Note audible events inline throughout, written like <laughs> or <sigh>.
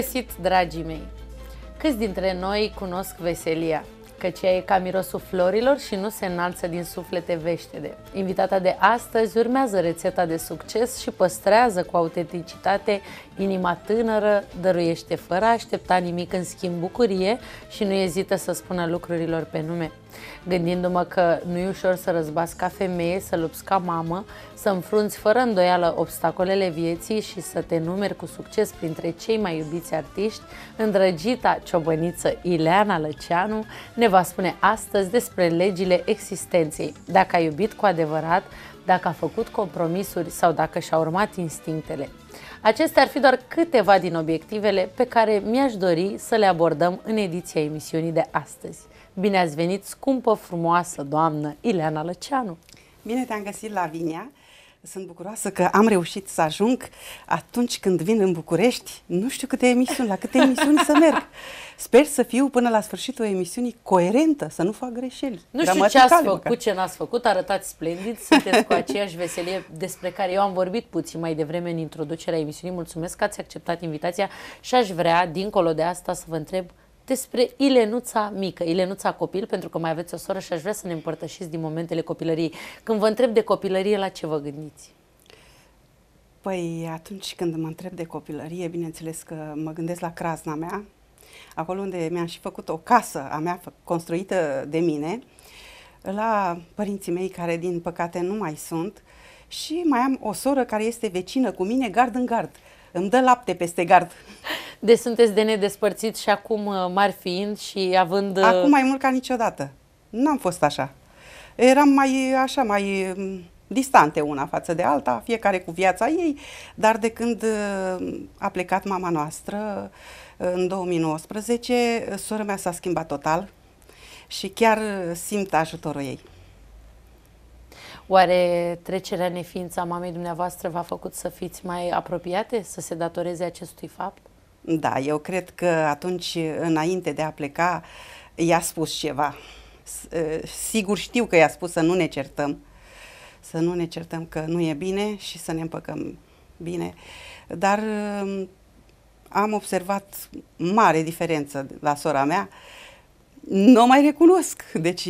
găsit, dragii mei! Câți dintre noi cunosc veselia? Căci ea e ca mirosul florilor și nu se înalță din suflete veștede. Invitata de astăzi urmează rețeta de succes și păstrează cu autenticitate inima tânără, dăruiește fără a aștepta nimic în schimb bucurie și nu ezită să spună lucrurilor pe nume gândindu-mă că nu e ușor să răzbați ca femeie, să lupți ca mamă, să înfrunți fără îndoială obstacolele vieții și să te numeri cu succes printre cei mai iubiți artiști, îndrăgita ciobăniță Ileana Lăceanu ne va spune astăzi despre legile existenței, dacă a iubit cu adevărat, dacă a făcut compromisuri sau dacă și-a urmat instinctele. Acestea ar fi doar câteva din obiectivele pe care mi-aș dori să le abordăm în ediția emisiunii de astăzi. Bine ați venit, scumpă, frumoasă doamnă Ileana Lăceanu! Bine te-am găsit, la Lavinia! Sunt bucuroasă că am reușit să ajung atunci când vin în București. Nu știu câte emisiuni, la câte emisiuni să merg. Sper să fiu până la sfârșitul emisiunii coerentă, să nu fac greșeli. Nu știu ce ați făcut, măcar. ce n-ați făcut, arătați splendid, sunteți cu aceeași veselie despre care eu am vorbit puțin mai devreme în introducerea emisiunii. Mulțumesc că ați acceptat invitația și aș vrea, dincolo de asta, să vă întreb despre Ilenuța mică, Ilenuța copil, pentru că mai aveți o soră și aș vrea să ne împărtășiți din momentele copilăriei. Când vă întreb de copilărie, la ce vă gândiți? Păi atunci când mă întreb de copilărie, bineînțeles că mă gândesc la crazna mea, acolo unde mi-am și făcut o casă a mea construită de mine, la părinții mei care din păcate nu mai sunt și mai am o soră care este vecină cu mine gard în gard. Îmi dă lapte peste gard. <laughs> De sunteți de nedespărțit și acum uh, mari fiind și având... Uh, acum mai mult ca niciodată. N-am fost așa. Eram mai așa, mai mm, distante una față de alta, fiecare cu viața ei, dar de când uh, a plecat mama noastră în 2019, sora mea s-a schimbat total și chiar simt ajutorul ei. Oare trecerea neființa mamei dumneavoastră v-a făcut să fiți mai apropiate, să se datoreze acestui fapt? Da, eu cred că atunci, înainte de a pleca, i-a spus ceva. Sigur știu că i-a spus să nu ne certăm, să nu ne certăm că nu e bine și să ne împăcăm bine. Dar am observat mare diferență la sora mea. Nu o mai recunosc. Deci,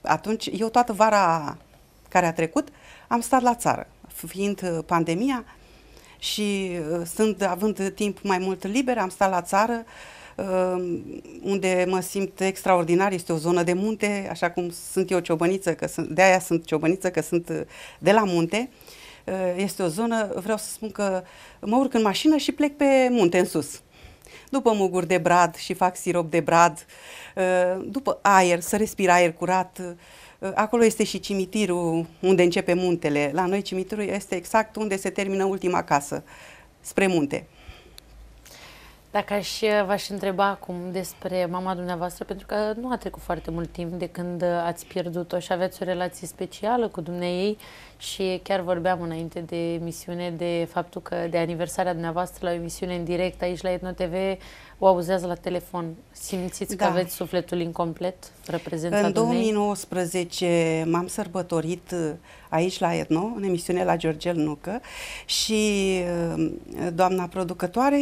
atunci, eu toată vara care a trecut am stat la țară. Fiind pandemia, și uh, sunt, având timp mai mult liber, am stat la țară uh, unde mă simt extraordinar, este o zonă de munte, așa cum sunt eu ciobăniță, că sunt, de aia sunt ciobăniță, că sunt uh, de la munte. Este o zonă, vreau să spun că mă urc în mașină și plec pe munte în sus. După muguri de brad și fac sirop de brad, după aer, să respir aer curat, Ă, acolo este și cimitirul unde începe muntele. La noi cimitirul este exact unde se termină ultima casă, spre munte. Dacă aș ă, v-aș întreba acum despre mama dumneavoastră, pentru că nu a trecut foarte mult timp de când ați pierdut-o și aveți o relație specială cu dumneei și chiar vorbeam înainte de emisiune de faptul că de aniversarea dumneavoastră la o emisiune în direct aici la Etno TV o auzează la telefon, simțiți da. că aveți sufletul incomplet, Reprezentat În 2019 m-am sărbătorit uh, aici la Etno, în emisiune la Georgel Nucă și uh, doamna producătoare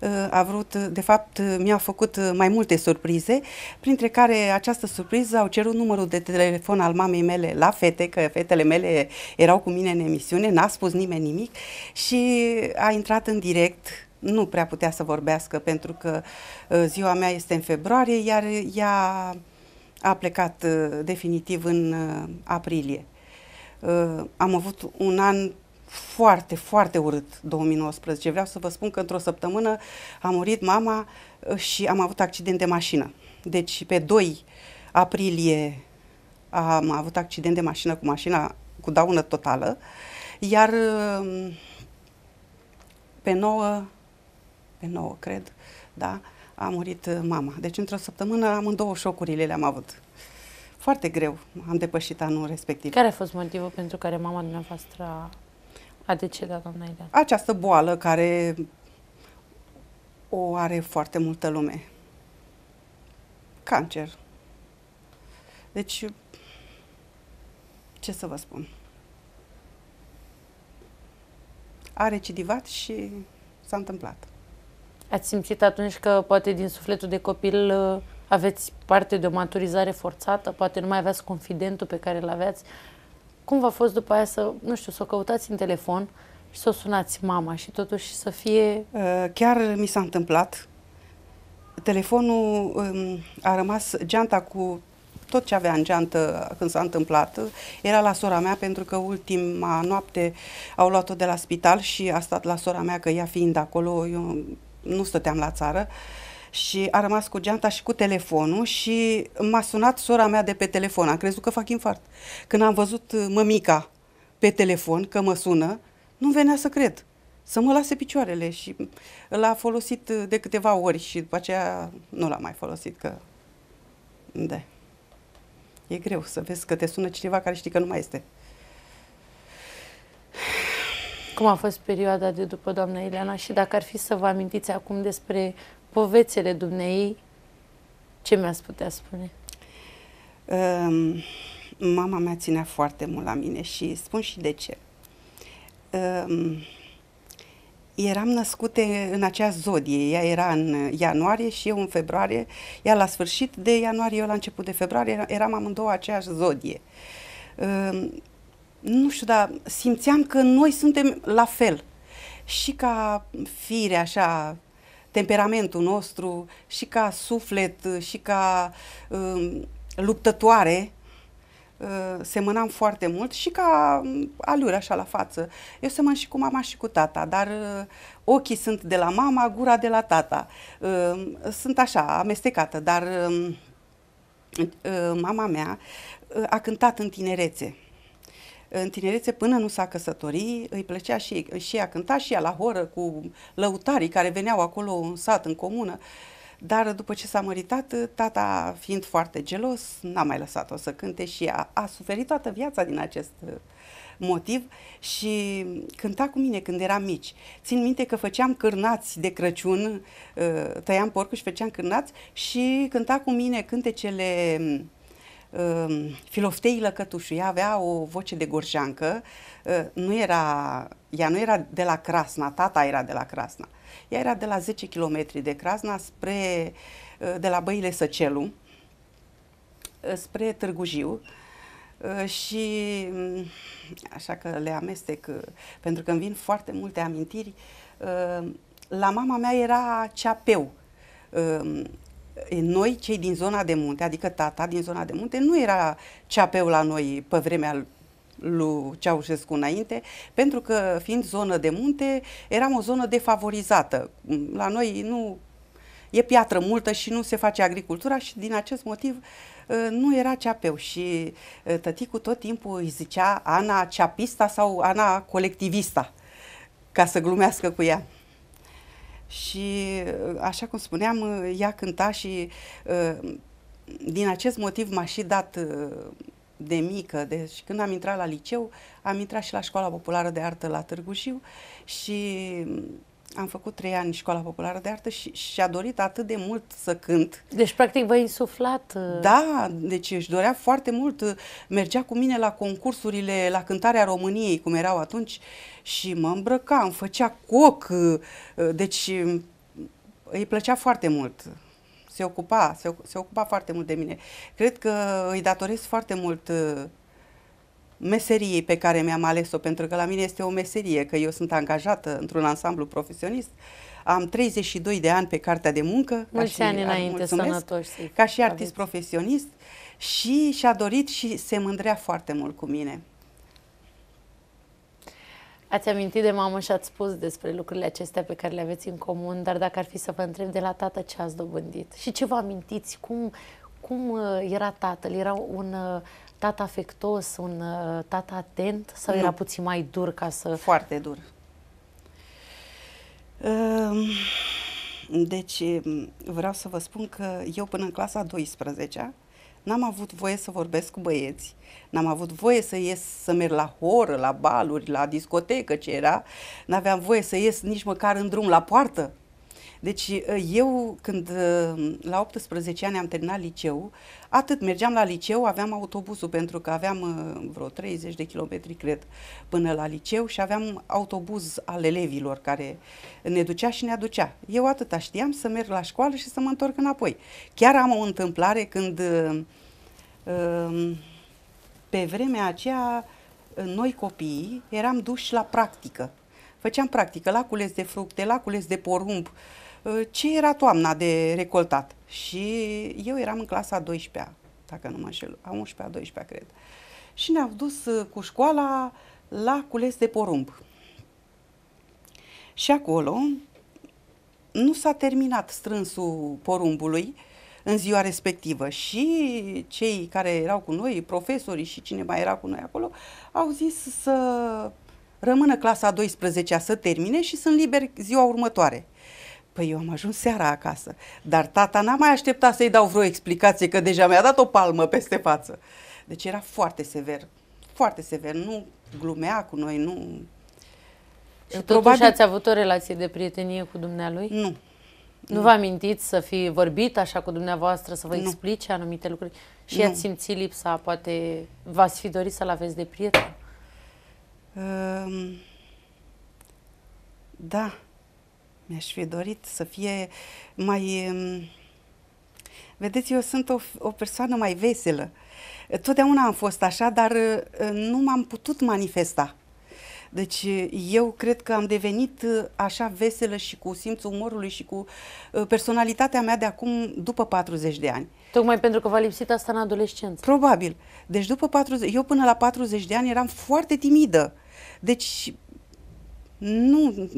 uh, a vrut, de fapt mi-a făcut mai multe surprize, printre care această surpriză au cerut numărul de telefon al mamei mele la fete, că fetele mele erau cu mine în emisiune, n-a spus nimeni nimic și a intrat în direct nu prea putea să vorbească pentru că uh, ziua mea este în februarie, iar ea a plecat uh, definitiv în uh, aprilie. Am avut un an foarte, foarte urât 2019. Vreau să vă spun că într-o săptămână a murit mama și am avut accident de mașină. Deci pe 2 aprilie am avut accident de mașină cu mașina cu daună totală, iar pe 9 pe 9, cred, da, a murit uh, mama. Deci într-o săptămână amândouă șocurile le-am avut. Foarte greu am depășit anul respectiv. Care a fost motivul pentru care mama dumneavoastră a decedat, doamna Ilea? Această boală care o are foarte multă lume. Cancer. Deci, ce să vă spun? A recidivat și s-a întâmplat. Ați simțit atunci că poate din sufletul de copil uh, aveți parte de o maturizare forțată, poate nu mai aveați confidentul pe care îl aveați. Cum v-a fost după aia să, nu știu, să o căutați în telefon și să o sunați mama și totuși să fie... Uh, chiar mi s-a întâmplat. Telefonul um, a rămas geanta cu tot ce avea în geantă când s-a întâmplat era la sora mea pentru că ultima noapte au luat-o de la spital și a stat la sora mea că ea fiind acolo eu nu stăteam la țară, și a rămas cu geanta și cu telefonul și m-a sunat sora mea de pe telefon. Am crezut că fac infart. Când am văzut uh, mămica pe telefon că mă sună, nu venea să cred. Să mă lase picioarele și l-a folosit uh, de câteva ori și după aceea nu l-a mai folosit că... Da. E greu să vezi că te sună cineva care știi că nu mai este. Cum a fost perioada de după doamna Ileana și dacă ar fi să vă amintiți acum despre povețele dumneei, ce mi-ați putea spune? Um, mama mea ținea foarte mult la mine și spun și de ce. Um, eram născute în acea zodie. Ea era în ianuarie și eu în februarie. Ea la sfârșit de ianuarie, eu la început de februarie, eram amândouă aceeași zodie. Um, nu știu, dar simțeam că noi suntem la fel. Și ca fire, așa, temperamentul nostru, și ca suflet, și ca uh, luptătoare, uh, semănam foarte mult și ca um, aluri așa la față. Eu semăn și cu mama și cu tata, dar uh, ochii sunt de la mama, gura de la tata. Uh, sunt așa, amestecată, dar uh, uh, mama mea uh, a cântat în tinerețe în tinerețe până nu s-a căsătorit, îi plăcea și, și a cânta și ea la horă cu lăutarii care veneau acolo în sat, în comună. Dar după ce s-a măritat, tata fiind foarte gelos, n-a mai lăsat-o să cânte și a, a suferit toată viața din acest uh, motiv și cânta cu mine când eram mici. Țin minte că făceam cârnați de Crăciun, uh, tăiam porcul și făceam cârnați și cânta cu mine cântecele mm, Ehm, Filoftei Lăcătușu. ea avea o voce de gorjancă, ehm, nu era, ea nu era de la Crasna, tata era de la Crasna. Ea era de la 10 km de Crasna spre, ehm, de la Băile Săcelu, spre Târgu Jiu și mm, așa că le amestec pentru că îmi vin foarte multe amintiri. La mama mea era ceapeu noi, cei din zona de munte, adică tata din zona de munte, nu era ceapeu la noi pe vremea lui Ceaușescu înainte, pentru că fiind zonă de munte, eram o zonă defavorizată. La noi nu e piatră multă și nu se face agricultura și din acest motiv ă, nu era ceapeu și ă, tăticul tot timpul îi zicea Ana ceapista sau Ana colectivista, ca să glumească cu ea. Și, uh, așa cum spuneam, uh, ea cânta și uh, din acest motiv m-a și dat de mică, deci când am intrat la liceu, am intrat și la școala populară de artă la Târgu Jiu și am făcut trei ani școala populară de artă și și-a dorit atât de mult să cânt. Deci, practic, v-a insuflat. Uh, da, deci își dorea foarte mult. Uh, mergea cu mine la concursurile, la cântarea României, cum erau atunci, și mă îmbrăca, îmi făcea coc. Uh, deci, mm, îi plăcea foarte mult se ocupa, se, se ocupa foarte mult de mine. Cred că îi datoresc foarte mult meseriei pe care mi-am ales-o, pentru că la mine este o meserie, că eu sunt angajată într-un ansamblu profesionist, am 32 de ani pe cartea de muncă. Mulți ca și, ani înainte, sănătoși. Ca și artist aveți. profesionist și și-a dorit și se mândrea foarte mult cu mine. Ați amintit de mamă și ați spus despre lucrurile acestea pe care le aveți în comun, dar dacă ar fi să vă întreb de la tată ce ați dobândit și ce vă amintiți, cum, cum uh, era tatăl, era un uh, tată afectos, un uh, tată atent sau nu. era puțin mai dur ca să... Foarte dur. Ehm, deci vreau să vă spun că eu până în clasa 12 n-am avut voie să vorbesc cu băieți, n-am avut voie să ies, să merg la horă, la baluri, la discotecă ce era, n-aveam voie să ies nici măcar în drum la poartă, deci ă, eu când ă, la 18 ani am terminat liceu, atât mergeam la liceu, aveam autobuzul pentru că aveam ă, vreo 30 de kilometri, cred, până la liceu și aveam autobuz al elevilor care ne ducea și ne aducea. Eu atât știam să merg la școală și să mă întorc înapoi. Chiar am o întâmplare când pe vremea aceea noi copiii eram duși la practică. Făceam practică la cules de fructe, la cules de porumb, uh, Ă, ce era toamna de recoltat. Și eu eram în clasa 12-a, dacă nu mă înșel, a 11-a, 12-a, cred. Și ne au dus ă, cu școala la cules de porumb. Și acolo nu s-a terminat strânsul porumbului în ziua respectivă și cei care erau cu noi, profesorii și cine mai era cu noi acolo, au zis să rămână clasa 12-a să termine și sunt liberi ziua următoare. Păi eu am ajuns seara acasă, dar tata n-a mai așteptat să-i dau vreo explicație, că deja mi-a dat o palmă peste față. Deci era foarte sever, foarte sever, nu glumea cu noi, nu... Și Probabil... totuși ați avut o relație de prietenie cu dumnealui? Nu. Nu, nu. vă amintiți să fi vorbit așa cu dumneavoastră, să vă nu. explice anumite lucruri? Și nu. ați simțit lipsa, poate v-ați fi dorit să-l aveți de prieten? Um... Da, mi-aș fi dorit să fie mai... Mm, vedeți, eu sunt o, o persoană mai veselă. Totdeauna am fost așa, dar ă, nu m-am putut manifesta. Deci eu cred că am devenit ă, așa veselă și cu simțul umorului și cu ă, personalitatea mea de acum după 40 de ani. Tocmai pentru că v-a lipsit asta în adolescență. Probabil. Deci după 40, eu până la 40 de ani eram foarte timidă. Deci nu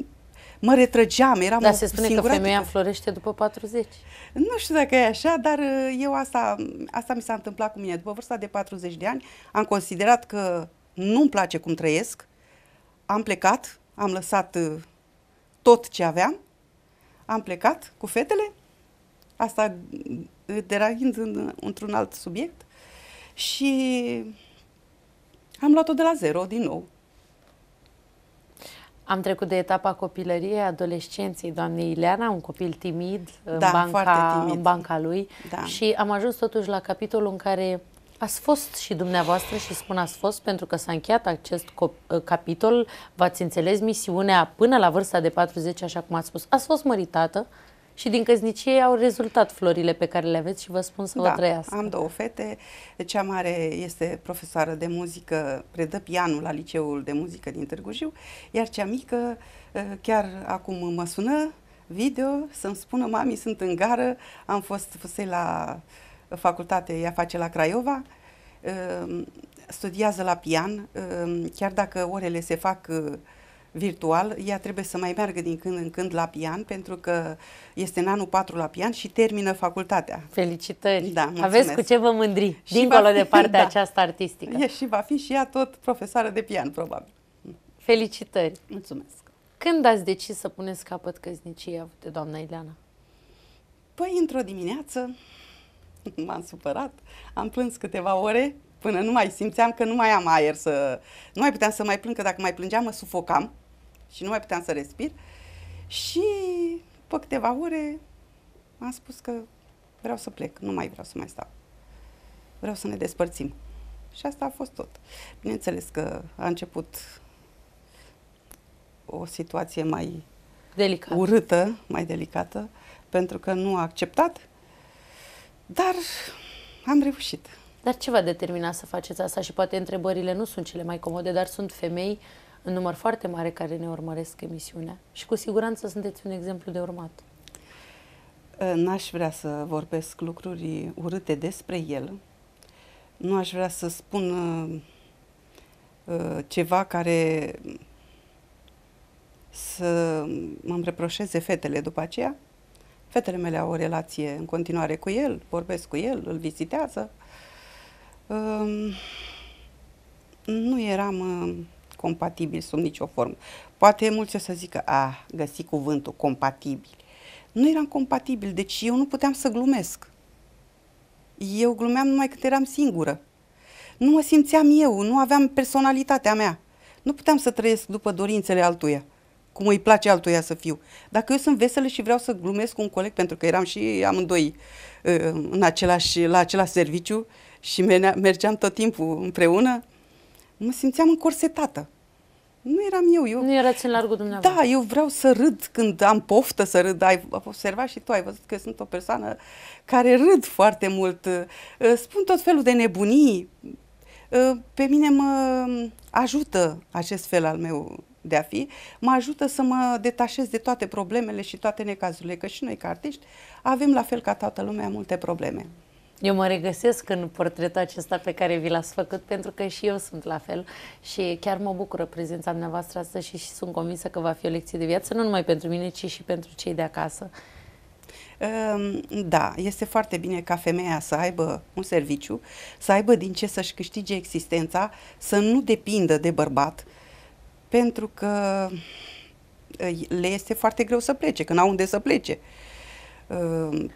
mă retrăgeam, eram Dar se spune singuratică. că femeia florește după 40. Nu știu dacă e așa, dar uh, eu asta, asta mi s-a întâmplat cu mine. După vârsta de 40 de ani am considerat că nu-mi place cum trăiesc, am plecat, am lăsat uh, tot ce aveam, am plecat cu fetele, asta uh, deragind în, într-un alt subiect și am luat-o de la zero din nou. Am trecut de etapa copilăriei, adolescenței doamnei Ileana, un copil timid, da, în, banca, timid. în banca lui da. și am ajuns totuși la capitolul în care ați fost și dumneavoastră și spun ați fost pentru că s-a încheiat acest ă, capitol, v-ați înțeles misiunea până la vârsta de 40, așa cum ați spus. Ați fost măritată, și din căsnicie au rezultat florile pe care le aveți și vă spun să da, o trăiască. am două fete. Cea mare este profesoară de muzică, predă pianul la Liceul de Muzică din Târgu Jiu, iar cea mică eh, chiar acum mă sună video să-mi spună, mami, sunt în gară, am fost fusei la facultate, ea face la Craiova, eh, studiază la pian, eh, chiar dacă orele se fac virtual, ea trebuie să mai meargă din când în când la pian, pentru că este în anul 4 la pian și termină facultatea. Felicitări! Da, mulțumesc. Aveți cu ce vă mândri, și dincolo fi, de partea da. aceasta artistică. E, și va fi și ea tot profesoară de pian, probabil. Felicitări! Mulțumesc! Când ați decis să puneți capăt căsniciei avute, doamna Ileana? Păi, într-o dimineață <laughs> m-am supărat, am plâns câteva ore până nu mai simțeam că nu mai am aer să... Nu mai puteam să mai plâng, că dacă mai plângeam mă sufocam și nu mai puteam să respir. Și după câteva ore am spus că vreau să plec, nu mai vreau să mai stau. Vreau să ne despărțim. Și asta a fost tot. Bineînțeles că a început o situație mai Delicat. urâtă, mai delicată, pentru că nu a acceptat, dar am reușit. Dar ce v-a determinat să faceți asta? Și poate întrebările nu sunt cele mai comode, dar sunt femei în număr foarte mare care ne urmăresc emisiunea și cu siguranță sunteți un exemplu de urmat. Ă, n-aș vrea să vorbesc lucruri urâte despre el. Nu aș vrea să spun ă, ă, ceva care să mă împreproșeze fetele după aceea. Fetele mele au o relație în continuare cu el, vorbesc cu el, îl vizitează. nu eram compatibil sub nicio formă. Poate mulți o să zică, a, găsi cuvântul, compatibil. Nu eram compatibil, deci eu nu puteam să glumesc. Eu glumeam numai când eram singură. Nu mă simțeam eu, nu aveam personalitatea mea. Nu puteam să trăiesc după dorințele altuia, cum îi place altuia să fiu. Dacă eu sunt veselă și vreau să glumesc cu un coleg, pentru că eram și amândoi uh, în același, la același serviciu și mergeam tot timpul împreună, mă simțeam încorsetată. Nu eram eu. eu nu erați în largul dumneavoastră. Da, eu vreau să râd când am poftă să râd. Ai observat și tu, ai văzut că sunt o persoană care râd foarte mult. Uh, spun tot felul de nebunii. Uh, pe mine mă ajută acest fel al meu de a fi, mă ajută să mă detașez de toate problemele și toate necazurile, că și noi ca artiști avem la fel ca toată lumea multe probleme. Eu mă regăsesc în portretul acesta pe care vi l-ați făcut, pentru că și eu sunt la fel și chiar mă bucură prezența dumneavoastră astăzi și, și sunt convinsă că va fi o lecție de viață, nu numai pentru mine, ci și pentru cei de acasă. Ehm, da, este foarte bine ca femeia să aibă un serviciu, să aibă din ce să-și câștige existența, să nu depindă de bărbat, pentru că eh, le este foarte greu să plece, că n-au unde să plece. Ehm,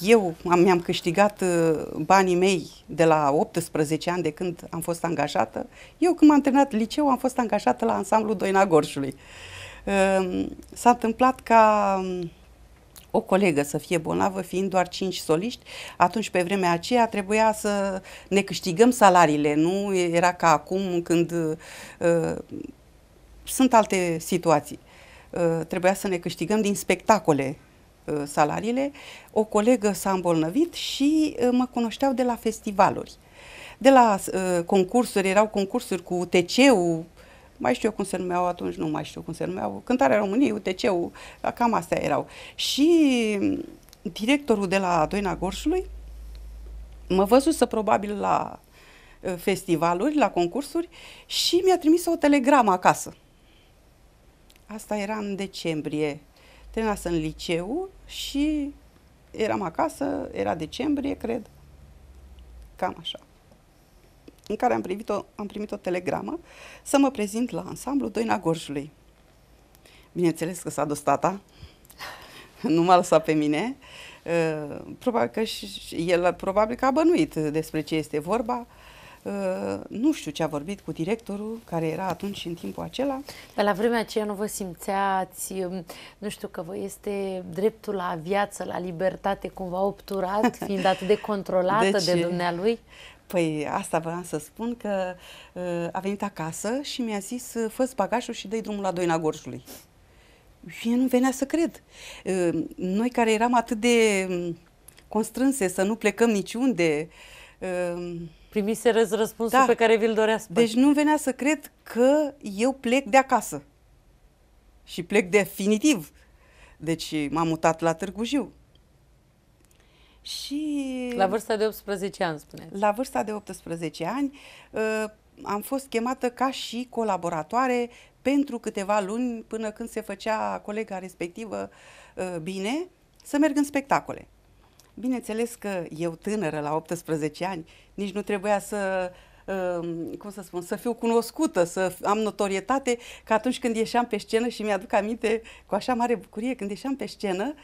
eu am, mi-am câștigat uh, banii mei de la 18 ani de când am fost angajată. Eu când m-am terminat liceu am fost angajată la ansamblu Doina Gorșului. Uh, s-a întâmplat ca um, o colegă să fie bolnavă, fiind doar cinci soliști, atunci pe vremea aceea trebuia să ne câștigăm salariile, nu era ca acum când uh, sunt alte situații. Uh, trebuia să ne câștigăm din spectacole Uh, salariile, o colegă s-a îmbolnăvit și uh, mă cunoșteau de la festivaluri. De la uh, concursuri, erau concursuri cu UTC-ul, mai știu eu cum se numeau atunci, nu mai știu cum se numeau, Cântarea României, UTC-ul, cam astea erau. Și mm, directorul de la Doina Gorșului mă văzuse probabil la festivaluri, la concursuri și mi-a trimis o telegramă acasă. Asta era în decembrie în liceu și eram acasă, era decembrie, cred, cam așa, în care am primit o, am primit o telegramă să mă prezint la ansamblu Doina Gorjului. Bineînțeles că s-a dus tata, <laughs> nu m-a lăsat pe mine, uh, probabil că și el probabil că a bănuit despre ce este vorba, Ă, nu știu ce a vorbit cu directorul care era atunci în timpul acela. Dar la vremea aceea nu vă simțeați, um, nu știu că vă este dreptul la viață, la libertate cumva obturat, <laughs> fiind atât de controlată deci, de dumnealui? Păi asta vreau să spun că ă, a venit acasă și mi-a zis fă bagajul și dă-i drumul la Doina Gorjului. Eu nu venea să cred. Ă, noi care eram atât de um, constrânse să nu plecăm niciunde, Primiseră răspunsul da. pe care vi-l doreați. Deci nu venea să cred că eu plec de acasă. Și plec definitiv. Deci m-am mutat la Târgu Jiu. Și... La vârsta de 18 ani, spuneți. La vârsta de 18 ani uh, am fost chemată ca și colaboratoare pentru câteva luni până când se făcea colega respectivă uh, bine să merg în spectacole. Bineînțeles că eu tânără, la 18 ani, nici nu trebuia să um, cum să spun, să fiu cunoscută, să am notorietate, că atunci când ieșeam pe scenă și mi-aduc aminte cu așa mare bucurie, când ieșeam pe scenă,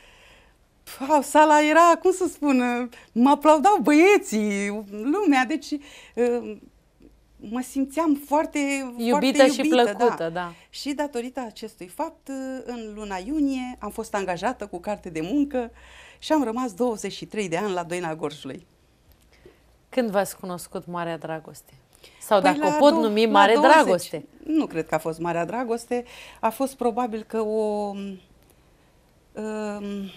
sala era, cum să spun, mă aplaudau băieții, lumea, deci um, mă simțeam foarte iubită, foarte iubită și plăcută, da. da. Și datorită acestui fapt, în luna iunie am fost angajată cu carte de muncă uh, și am rămas 23 de ani la Doina Gorjului. Când v-ați cunoscut Marea Dragoste? Sau păi dacă o pot numi Mare Dragoste? Nu cred că a fost Marea Dragoste. A fost probabil că o... Um,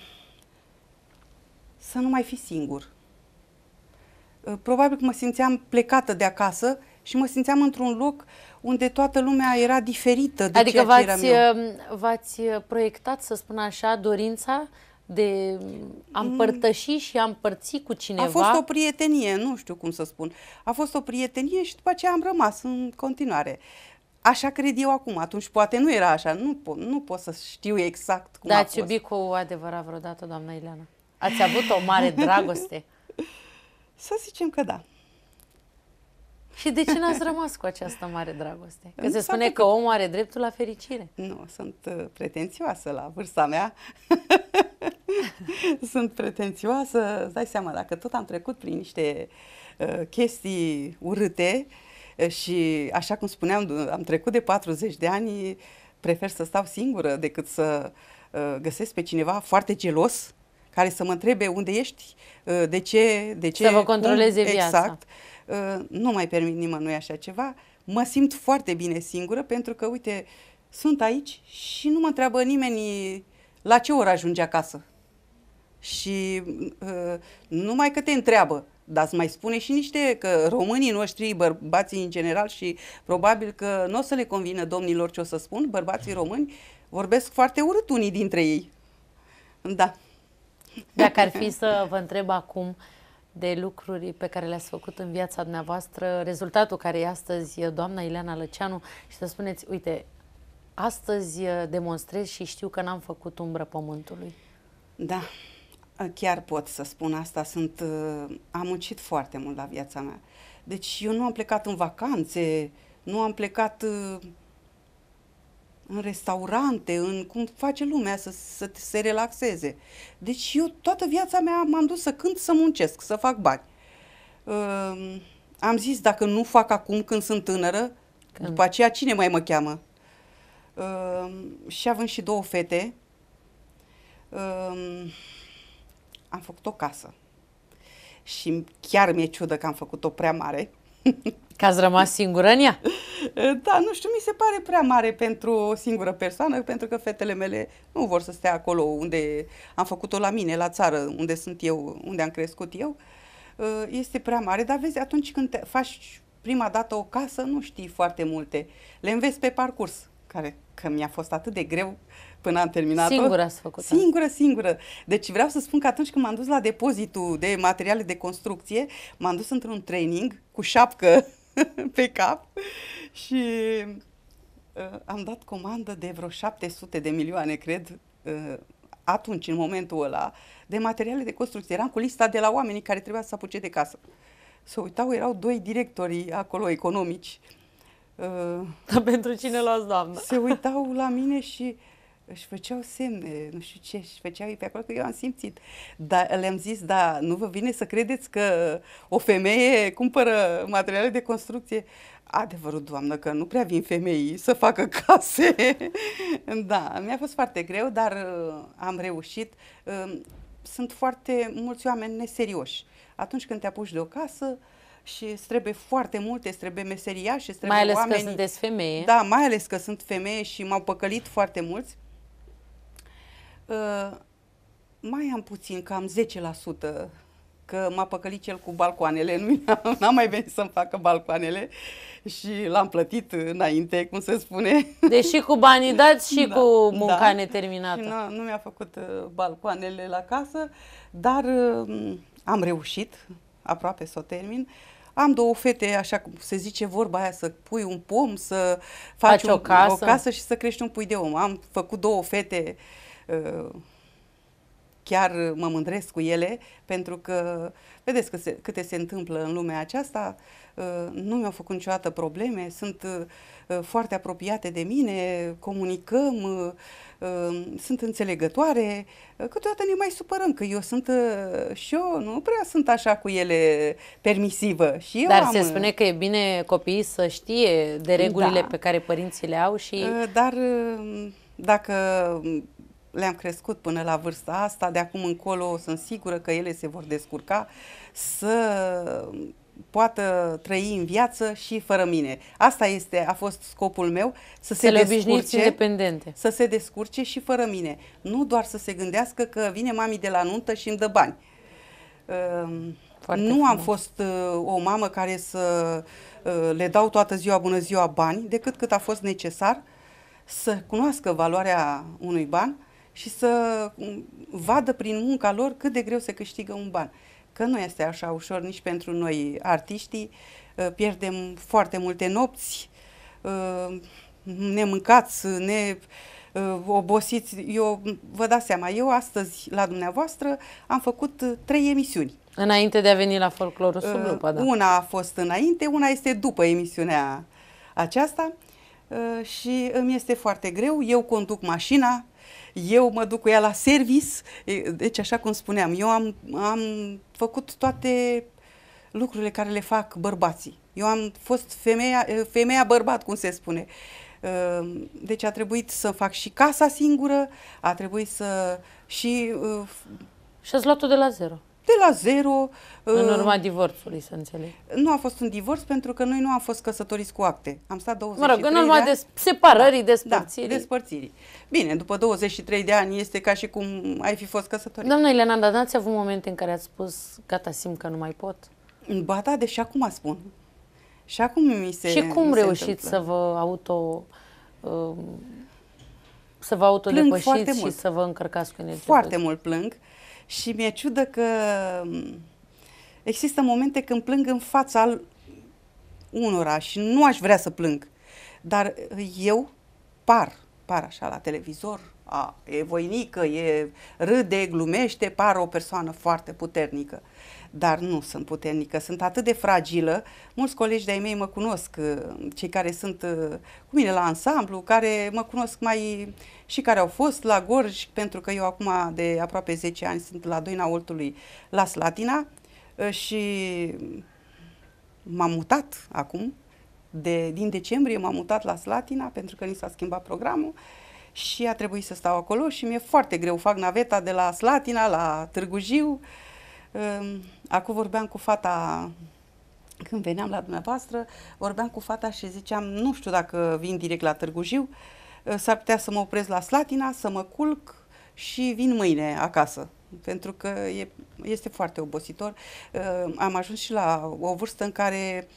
să nu mai fi singur. Uh, probabil că mă simțeam plecată de acasă și mă simțeam într-un loc unde toată lumea era diferită de adică ceea ce Adică v-ați um, uh, proiectat, să spun așa, dorința de a mm. împărtăși și a împărți cu cineva? A fost o prietenie, nu știu cum să spun. A fost o prietenie și după aceea am rămas în continuare. Așa cred eu acum. Atunci poate nu era așa. Nu, po- nu pot să știu exact cum a Dar ați iubit cu adevărat vreodată, doamna Ileana? Ați avut o mare dragoste? <laughs> să zicem că da. Și de ce n-ați rămas cu această mare dragoste? Că nu se spune că omul are dreptul la fericire. Nu, sunt uh, pretențioasă la vârsta mea. <laughs> sunt pretențioasă, îți dai seama, dacă tot am trecut prin niște uh, chestii urâte uh, și, așa cum spuneam, am trecut de 40 de ani, prefer să stau singură decât să uh, găsesc pe cineva foarte gelos, care să mă întrebe unde ești, uh, de ce, de ce. Să vă controleze cum, viața. Exact. Ă, nu mai permit nimănui așa ceva, mă simt foarte bine singură pentru că, uite, sunt aici și nu mă întreabă nimeni la ce oră ajunge acasă. Și uh, numai că te întreabă, dar îți mai spune și niște că românii noștri, bărbații în general și probabil că nu o să le convină domnilor ce o să spun, bărbații români vorbesc foarte urât unii dintre ei. Da. Dacă ar fi să vă întreb acum, uh, de lucruri pe care le-ați făcut în viața dumneavoastră, rezultatul care e astăzi doamna Ileana Lăceanu și să spuneți, uite, astăzi uh, demonstrez și știu că n-am făcut umbră pământului. Da, uh, chiar pot să spun asta. Sunt, uh, am muncit foarte mult la viața mea. Deci eu nu am plecat în vacanțe, nu am plecat în restaurante, în cum face lumea să, să se relaxeze. Deci eu toată viața mea m-am dus să cânt, să muncesc, să fac bani. Uh, am zis, dacă nu fac acum când sunt tânără, când? după aceea cine mai mă cheamă? Uh, și având și două fete, uh, am făcut o casă. Și chiar mi-e ciudă că am făcut-o prea mare. <laughs> Că ați rămas singură în ea? Da, nu știu, mi se pare prea mare pentru o singură persoană, pentru că fetele mele nu vor să stea acolo unde am făcut-o la mine, la țară, unde sunt eu, unde am crescut eu. Este prea mare, dar vezi, atunci când faci prima dată o casă, nu știi foarte multe. Le înveți pe parcurs, care că mi-a fost atât de greu. Uh, până am terminat-o. Singura ați făcut Singură, singură. Deci vreau să spun că atunci când m-am dus la depozitul de materiale de construcție, m-am dus într-un training cu șapcă <laughs> pe cap și uh, am dat comandă de vreo 700 de milioane, cred, uh, atunci, în momentul ăla, de materiale de construcție. Eram cu lista de la oamenii care trebuia să apuce de casă. Să uitau, erau doi directori acolo economici. Uh, Dar pentru cine luați, doamnă? Se uitau la mine și uh, își făceau semne, nu știu ce, și făceau pe acolo, că eu am simțit. Dar le-am zis, da, nu vă vine să credeți că o femeie cumpără materiale de construcție? Adevărul, doamnă, că nu prea vin femei să facă <laughs> case. da, mi-a fost foarte greu, dar uh, am reușit. Uh, sunt foarte mulți oameni neserioși. Atunci când te apuci de o casă, și îți trebuie foarte multe, îți trebuie meseria și îți trebuie Mai ales oamenii. că sunteți femeie. Da, mai ales că sunt femeie și m-au păcălit foarte mulți. Ă, mai am puțin, cam 10%, că m-a păcălit cel cu balcoanele, nu <laughs> n-am mai venit să-mi facă balcoanele și l-am plătit înainte, cum se spune. Deși deci cu banii dați și <laughs> da, cu munca da. neterminată. Și nu mi-a făcut ă, balcoanele la casă, dar ă, am reușit, aproape să o termin. Am două fete, așa cum se zice vorba aia, să pui un pom, să faci, faci o, casă. o casă și să crești un pui de om. Am făcut două fete uh, Uh, chiar mă mândresc cu ele, pentru că vedeți că se, câte se întâmplă în lumea aceasta, uh, nu mi-au făcut niciodată probleme, sunt uh, foarte apropiate de mine, comunicăm, sunt înțelegătoare, câteodată ne mai supărăm că eu sunt și eu nu prea sunt așa cu ele permisivă. Și eu Dar am... se spune că e bine copiii să știe de da. regulile da. pe care părinții le au și... Dar dacă le-am crescut până la vârsta asta, de acum încolo sunt sigură că ele se vor descurca să poată trăi în viață și fără mine. Asta este, a fost scopul meu, să, să se le descurce, independente. să se descurce și fără mine. Nu doar să se gândească că vine mami de la nuntă și îmi dă bani. Ehm, Foarte nu frumos. am fost uh, o mamă care să uh, le dau toată ziua bună ziua bani, decât cât a fost necesar să cunoască valoarea unui ban și să mm, vadă prin munca lor cât de greu se câștigă un ban. Că nu este așa ușor nici pentru noi artiștii, ă, pierdem foarte multe nopți, ă, ne mâncați, ă, ne obosiți. Eu mm, vă dați seama, eu astăzi la dumneavoastră am făcut trei emisiuni. Înainte de a veni la folclorul sub lupă, da. Una a fost înainte, una este după emisiunea aceasta și îmi este foarte greu. Eu conduc mașina, eu mă duc cu ea la servis, deci așa cum spuneam, eu am, am făcut toate lucrurile care le fac bărbații. Eu am fost femeia, femeia bărbat, cum se spune. Deci a trebuit să fac și casa singură, a trebuit să și... Și ați luat-o de la zero de la zero. În uh, urma divorțului, să înțeleg. Nu a fost un divorț pentru că noi nu am fost căsătoriți cu acte. Am stat 23 Mă rog, în urma de ani. separării, da, da, despărțirii. Da, despărțirii. Bine, după 23 de ani este ca și cum ai fi fost căsătorit. Doamna Elena, dar n-ați avut momente în care ați spus, gata, simt că nu mai pot? Ba da, deși acum spun. Și acum mi se Și cum reușiți să vă auto... Uh, să vă autodepășiți și mult. să vă încărcați cu energie. Foarte mult plâng. Uh, și mi-e ciudă că mm, există momente când plâng în fața unora și nu aș vrea să plâng. Dar eh, eu par, par așa la televizor, a, e voinică, e râde, glumește, par o persoană foarte puternică. Uh, dar nu sunt puternică, sunt atât de fragilă. Mulți colegi de-ai mei mă cunosc, uh, cei care sunt uh, cu mine la ansamblu, care mă cunosc mai și care au fost la Gorj, pentru că eu acum de aproape 10 ani sunt la Doina Oltului, la Slatina uh, și m-am mutat acum, de, din decembrie m-am mutat la Slatina pentru că ni s-a schimbat programul și a trebuit să stau acolo și mi-e foarte greu. Fac naveta de la Slatina la Târgu Jiu, Acum vorbeam cu fata, când veneam la dumneavoastră, vorbeam cu fata și ziceam, nu știu dacă vin direct la Târgu Jiu, ă, s-ar putea să mă opresc la Slatina, să mă culc și vin mâine acasă pentru că e, este foarte obositor. Ă, am ajuns și la o vârstă în care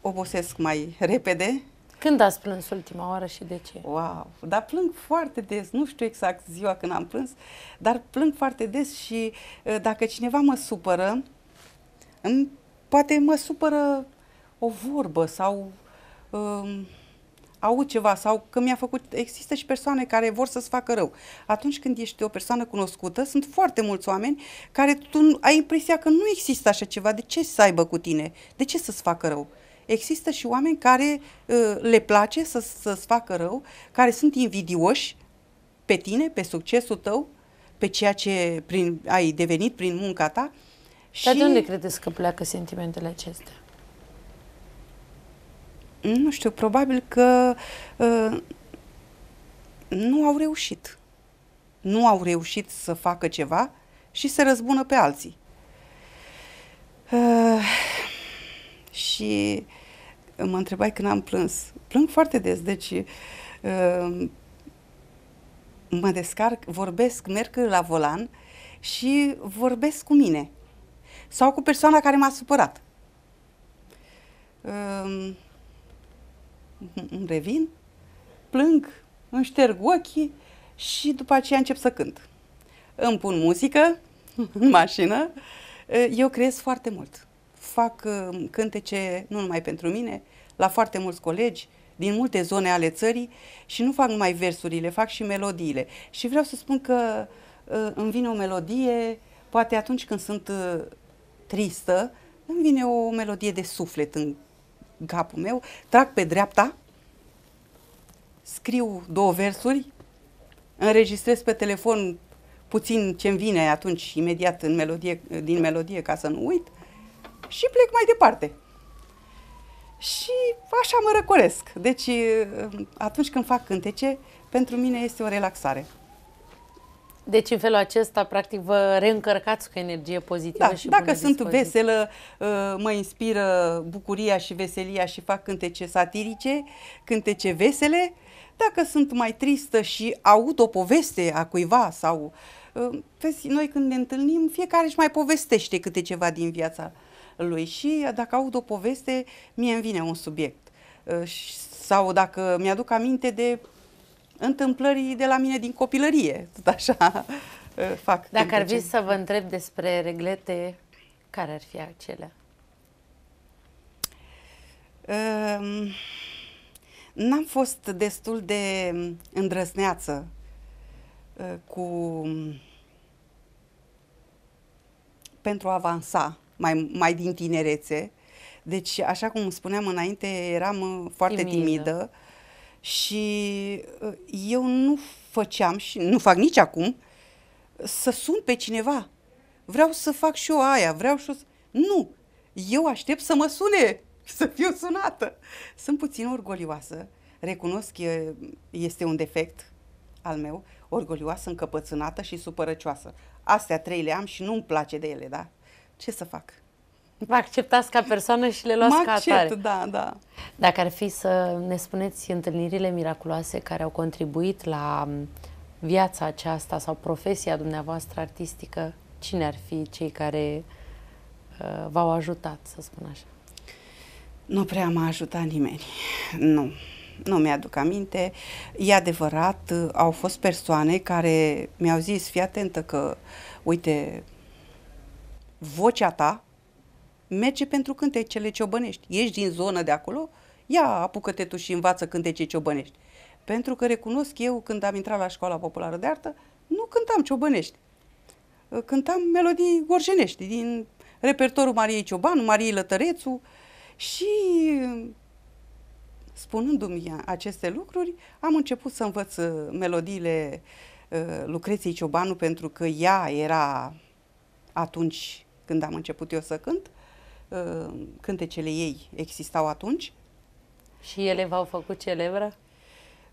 obosesc mai repede când ați plâns ultima oară și de ce? Wow, dar plâng foarte des, nu știu exact ziua când am plâns, dar plâng foarte des și uh, dacă cineva mă supără, poate mă supără o vorbă sau um, au ceva sau că mi-a făcut... Există și persoane care vor să-ți facă rău. Atunci când ești o persoană cunoscută, sunt foarte mulți oameni care tu ai impresia că nu există așa ceva. De ce să aibă cu tine? De ce să-ți facă rău? există și oameni care uh, le place să, să-ți facă rău, care sunt invidioși pe tine, pe succesul tău, pe ceea ce prin, ai devenit prin munca ta. Dar și... de unde credeți că pleacă sentimentele acestea? Nu știu, probabil că uh, nu au reușit. Nu au reușit să facă ceva și se răzbună pe alții. Uh, și mă întrebai când am plâns. Plâng foarte des, deci uh, mă descarc, vorbesc, merg la volan și vorbesc cu mine sau cu persoana care m-a supărat. Uh, îmi revin, plâng, îmi șterg ochii și după aceea încep să cânt. Îmi pun muzică <laughs> în mașină, uh, eu creez foarte mult fac uh, cântece nu numai pentru mine, la foarte mulți colegi din multe zone ale țării și nu fac numai versurile, fac și melodiile. Și vreau să spun că uh, îmi vine o melodie, poate atunci când sunt uh, tristă, îmi vine o melodie de suflet în capul meu, trag pe dreapta, scriu două versuri, înregistrez pe telefon puțin ce-mi vine atunci, imediat în melodie, din melodie, ca să nu uit, și plec mai departe. Și așa mă răcoresc. Deci, atunci când fac cântece, pentru mine este o relaxare. Deci, în felul acesta, practic, vă reîncărcați cu energie pozitivă da, și dacă sunt dispozit. veselă, ă, mă inspiră bucuria și veselia și fac cântece satirice, cântece vesele. Dacă sunt mai tristă și aud o poveste a cuiva sau... Ă, vezi, noi când ne întâlnim, fiecare își mai povestește câte ceva din viața lui și dacă aud o poveste, mie îmi vine un subiect. Ă, sau dacă mi-aduc aminte de întâmplări de la mine din copilărie, tot așa ă, fac. Dacă ar vrea să vă întreb despre reglete, care ar fi acelea? N-am fost destul de îndrăsneață ă, cu pentru a avansa mai, mai din tinerețe. Deci, așa cum spuneam înainte, eram uh, foarte timidă, timidă și uh, eu nu făceam și nu fac nici acum să sun pe cineva. Vreau să fac și eu aia, vreau și eu să... Nu! Eu aștept să mă sune, <laughs> să fiu sunată. Sunt puțin orgolioasă. Recunosc că este un defect al meu, orgolioasă, încăpățânată și supărăcioasă. Astea trei le am și nu-mi place de ele, da? ce să fac? Vă acceptați ca persoană și le luați mă ca atare. da, da. Dacă ar fi să ne spuneți întâlnirile miraculoase care au contribuit la um, viața aceasta sau profesia dumneavoastră artistică, cine ar fi cei care uh, v-au ajutat, să spun așa? Nu prea m-a ajutat nimeni. Nu. Nu mi-aduc aminte. E adevărat, uh, au fost persoane care mi-au zis, fii atentă că, uite, vocea ta merge pentru cântecele ciobănești. Ești din zonă de acolo, ia, apucă-te tu și învață cântece ciobănești. Pentru că recunosc eu, când am intrat la școala populară de artă, nu cântam ciobănești. Cântam melodii gorjenești din repertorul Mariei Ciobanu, Mariei Lătărețu și spunându-mi aceste lucruri, am început să învăț uh, melodiile uh, Lucreției Ciobanu pentru că ea era atunci când am început eu să cânt, uh, cântecele ei existau atunci. Și ele v-au făcut celebră?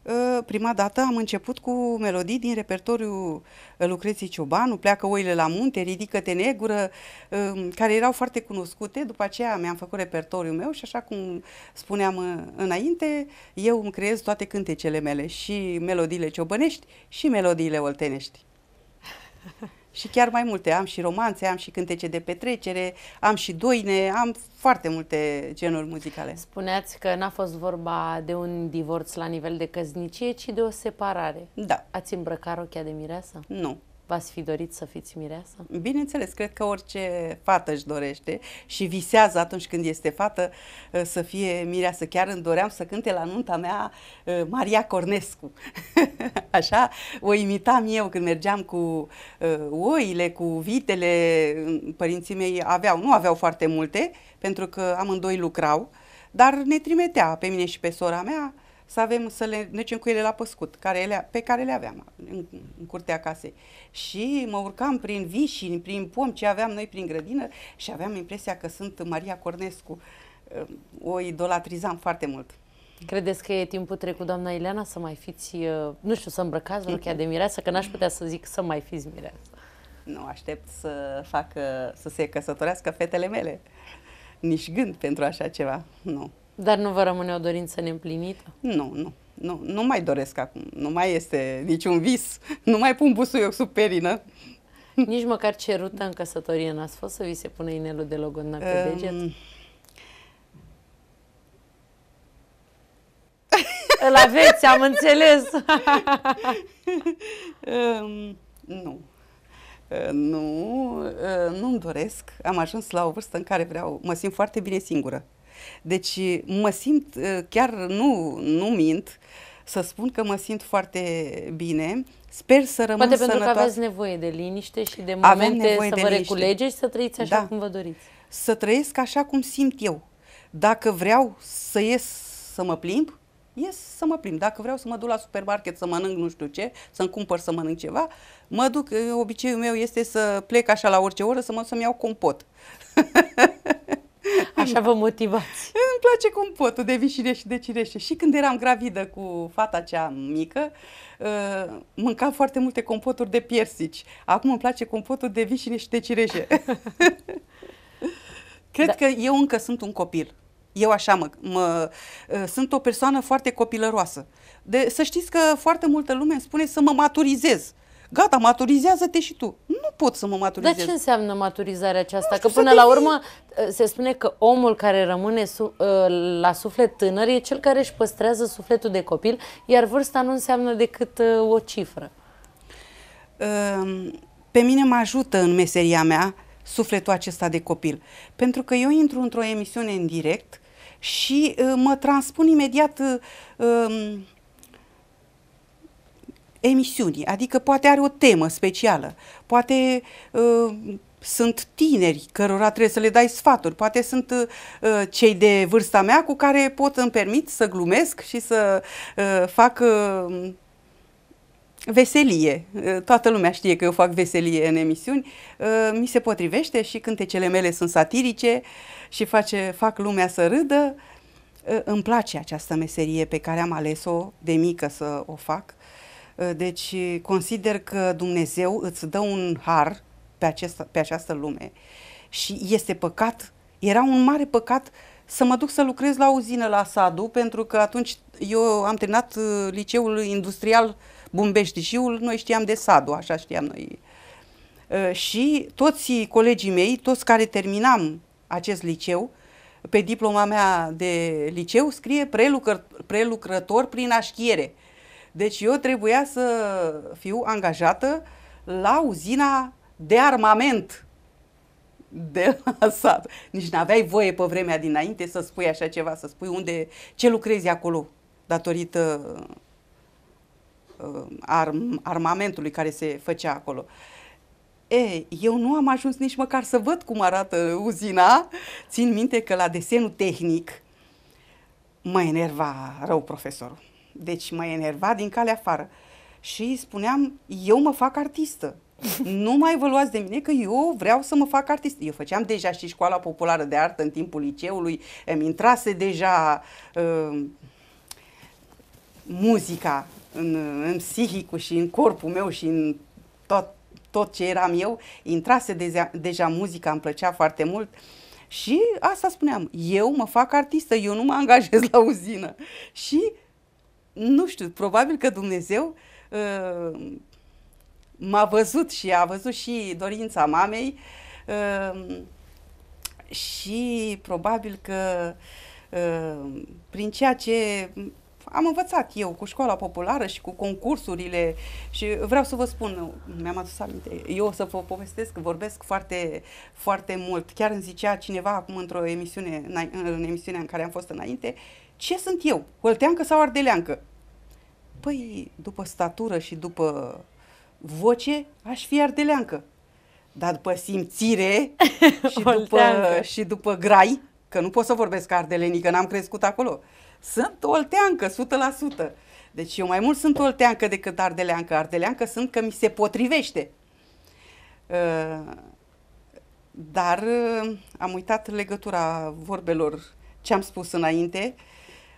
Uh, prima dată am început cu melodii din repertoriul uh, Lucreții Ciobanu, Pleacă oile la munte, Ridică-te negură, care erau foarte cunoscute. După aceea mi-am făcut repertoriul meu și așa cum spuneam înainte, eu îmi creez toate cântecele mele, și melodiile ciobănești și melodiile oltenești. <laughs> și chiar mai multe. Am și romanțe, am și cântece de petrecere, am și doine, am foarte multe genuri muzicale. Spuneați că n-a fost vorba de un divorț la nivel de căznicie, ci de o separare. Da. Ați îmbrăcat rochia de mireasă? Nu. V-ați fi dorit să fiți mireasă? Bineînțeles, cred că orice fată își dorește și visează atunci când este fată uh, să fie mireasă. Chiar îmi doream să cânte la nunta mea uh, Maria Cornescu. <laughs> Așa o imitam eu când mergeam cu uh, oile, cu vitele. Părinții mei aveau, nu aveau foarte multe, pentru că amândoi lucrau, dar ne trimitea pe mine și pe sora mea să, avem, să le ducem cu ele la păscut, care ele, pe care le aveam în, în curtea casei. Și mă urcam prin vișini, prin pom, ce aveam noi prin grădină și aveam impresia că sunt Maria Cornescu. O idolatrizam foarte mult. Credeți că e timpul trecut, doamna Ileana, să mai fiți, uh, nu știu, să îmbrăcați rochia de <laughs> mireasă, că n-aș putea să zic să mai fiți mireasă. Nu, aștept să facă, să se căsătorească fetele mele. Nici gând pentru așa ceva, nu. Dar nu vă rămâne o dorință neîmplinită? Nu, nu. Nu, nu mai doresc acum. Nu mai este niciun vis. Nu mai pun busuioc sub perină. Nici măcar cerută în căsătorie n-ați fost să vi se pune inelul de logodnă pe um... deget? <laughs> Îl aveți, am înțeles. um, nu. Ehm, nu, nu-mi doresc. Am ajuns la o vârstă în care vreau, mă simt foarte bine singură. Deci mă simt, uh, chiar nu, nu mint, să spun că mă simt foarte bine. Sper să rămân Poate pentru că aveți nevoie de liniște și de momente să de vă liniște. reculegeți și să trăiți așa da. cum vă doriți. Să trăiesc așa cum simt eu. Dacă vreau să ies să mă plimb, ies să mă plimb. Dacă vreau să mă duc la supermarket să mănânc nu știu ce, să-mi cumpăr să mănânc ceva, mă duc, obiceiul meu este să plec așa la orice oră, să mă să-mi iau compot. <laughs> Așa vă motivați. Îmi place compotul de vișine și de cireșe. Și când eram gravidă cu fata cea mică, uh, mâncam foarte multe compoturi de piersici. Acum îmi place compotul de vișine și de cireșe. <laughs> Cred da. că eu încă sunt un copil. Eu așa mă, mă uh, sunt o persoană foarte copilăroasă. De, să știți că foarte multă lume îmi spune să mă maturizez. Uh, gata, maturizează-te și tu. Nu pot să mă maturizez. Dar ce înseamnă maturizarea aceasta? Știu, că până la urmă eh, se spune că omul care rămâne su- eh, la suflet tânăr e cel care își păstrează sufletul de copil, iar vârsta nu înseamnă decât eh, o cifră. Ehm, pe mine mă ajută în meseria mea sufletul acesta de copil. Pentru că eu intru într-o emisiune în direct și mă transpun imediat ehm, emisiunii, adică poate are o temă specială, poate uh, sunt tineri cărora trebuie să le dai sfaturi, poate sunt uh, cei de vârsta mea cu care pot îmi permit să glumesc și să uh, fac uh, veselie. Uh, toată lumea știe că eu fac veselie în emisiuni. Uh, mi se potrivește și cântecele mele sunt satirice și face, fac lumea să râdă. Uh, îmi place această meserie pe care am ales-o de mică să o fac Uh, deci consider că Dumnezeu îți dă un har pe, acest, pe această lume și este păcat, era un mare păcat să mă duc să lucrez la uzină la Sadu, pentru că atunci eu am terminat uh, liceul industrial Bumbeștișiul, noi știam de Sadu, așa știam noi. Uh, și toți colegii mei, toți care terminam acest liceu, pe diploma mea de liceu scrie prelucrător, prelucrător prin așchiere. Deci eu trebuia să fiu angajată la uzina de armament de la <laughs> sat. Nici n-aveai voie pe vremea dinainte să spui așa ceva, să spui unde, ce lucrezi acolo, datorită uh, arm, armamentului care se făcea acolo. E, eu nu am ajuns nici măcar să văd cum arată uzina. Țin minte că la desenul tehnic mă enerva rău profesorul. Deci mă enerva din calea afară. Și spuneam, eu mă fac artistă. nu mai vă luați de mine că eu vreau să mă fac artist. Eu făceam deja și școala populară de artă în timpul liceului, îmi intrase deja uh, muzica în, în psihicul și în corpul meu și în tot, tot ce eram eu, intrase deja, deja muzica, îmi plăcea foarte mult. Și asta spuneam, eu mă fac artistă, eu nu mă angajez la uzină. Și nu știu, probabil că Dumnezeu uh, m-a văzut și a văzut și dorința mamei uh, și probabil că uh, prin ceea ce am învățat eu cu școala populară și cu concursurile și vreau să vă spun, mi-am adus aminte, eu o să vă povestesc, vorbesc foarte, foarte mult. Chiar îmi zicea cineva acum într-o emisiune, în emisiunea în care am fost înainte, ce sunt eu, olteancă sau ardeleancă? Păi, după statură și după voce, aș fi ardeleancă. Dar după simțire <laughs> și, după, și după grai, că nu pot să vorbesc ardelenică, n-am crescut acolo. Sunt olteancă, 100%. Deci eu mai mult sunt olteancă decât ardeleancă. Ardeleancă sunt că mi se potrivește. Ă, dar ă, am uitat legătura vorbelor ce am spus înainte.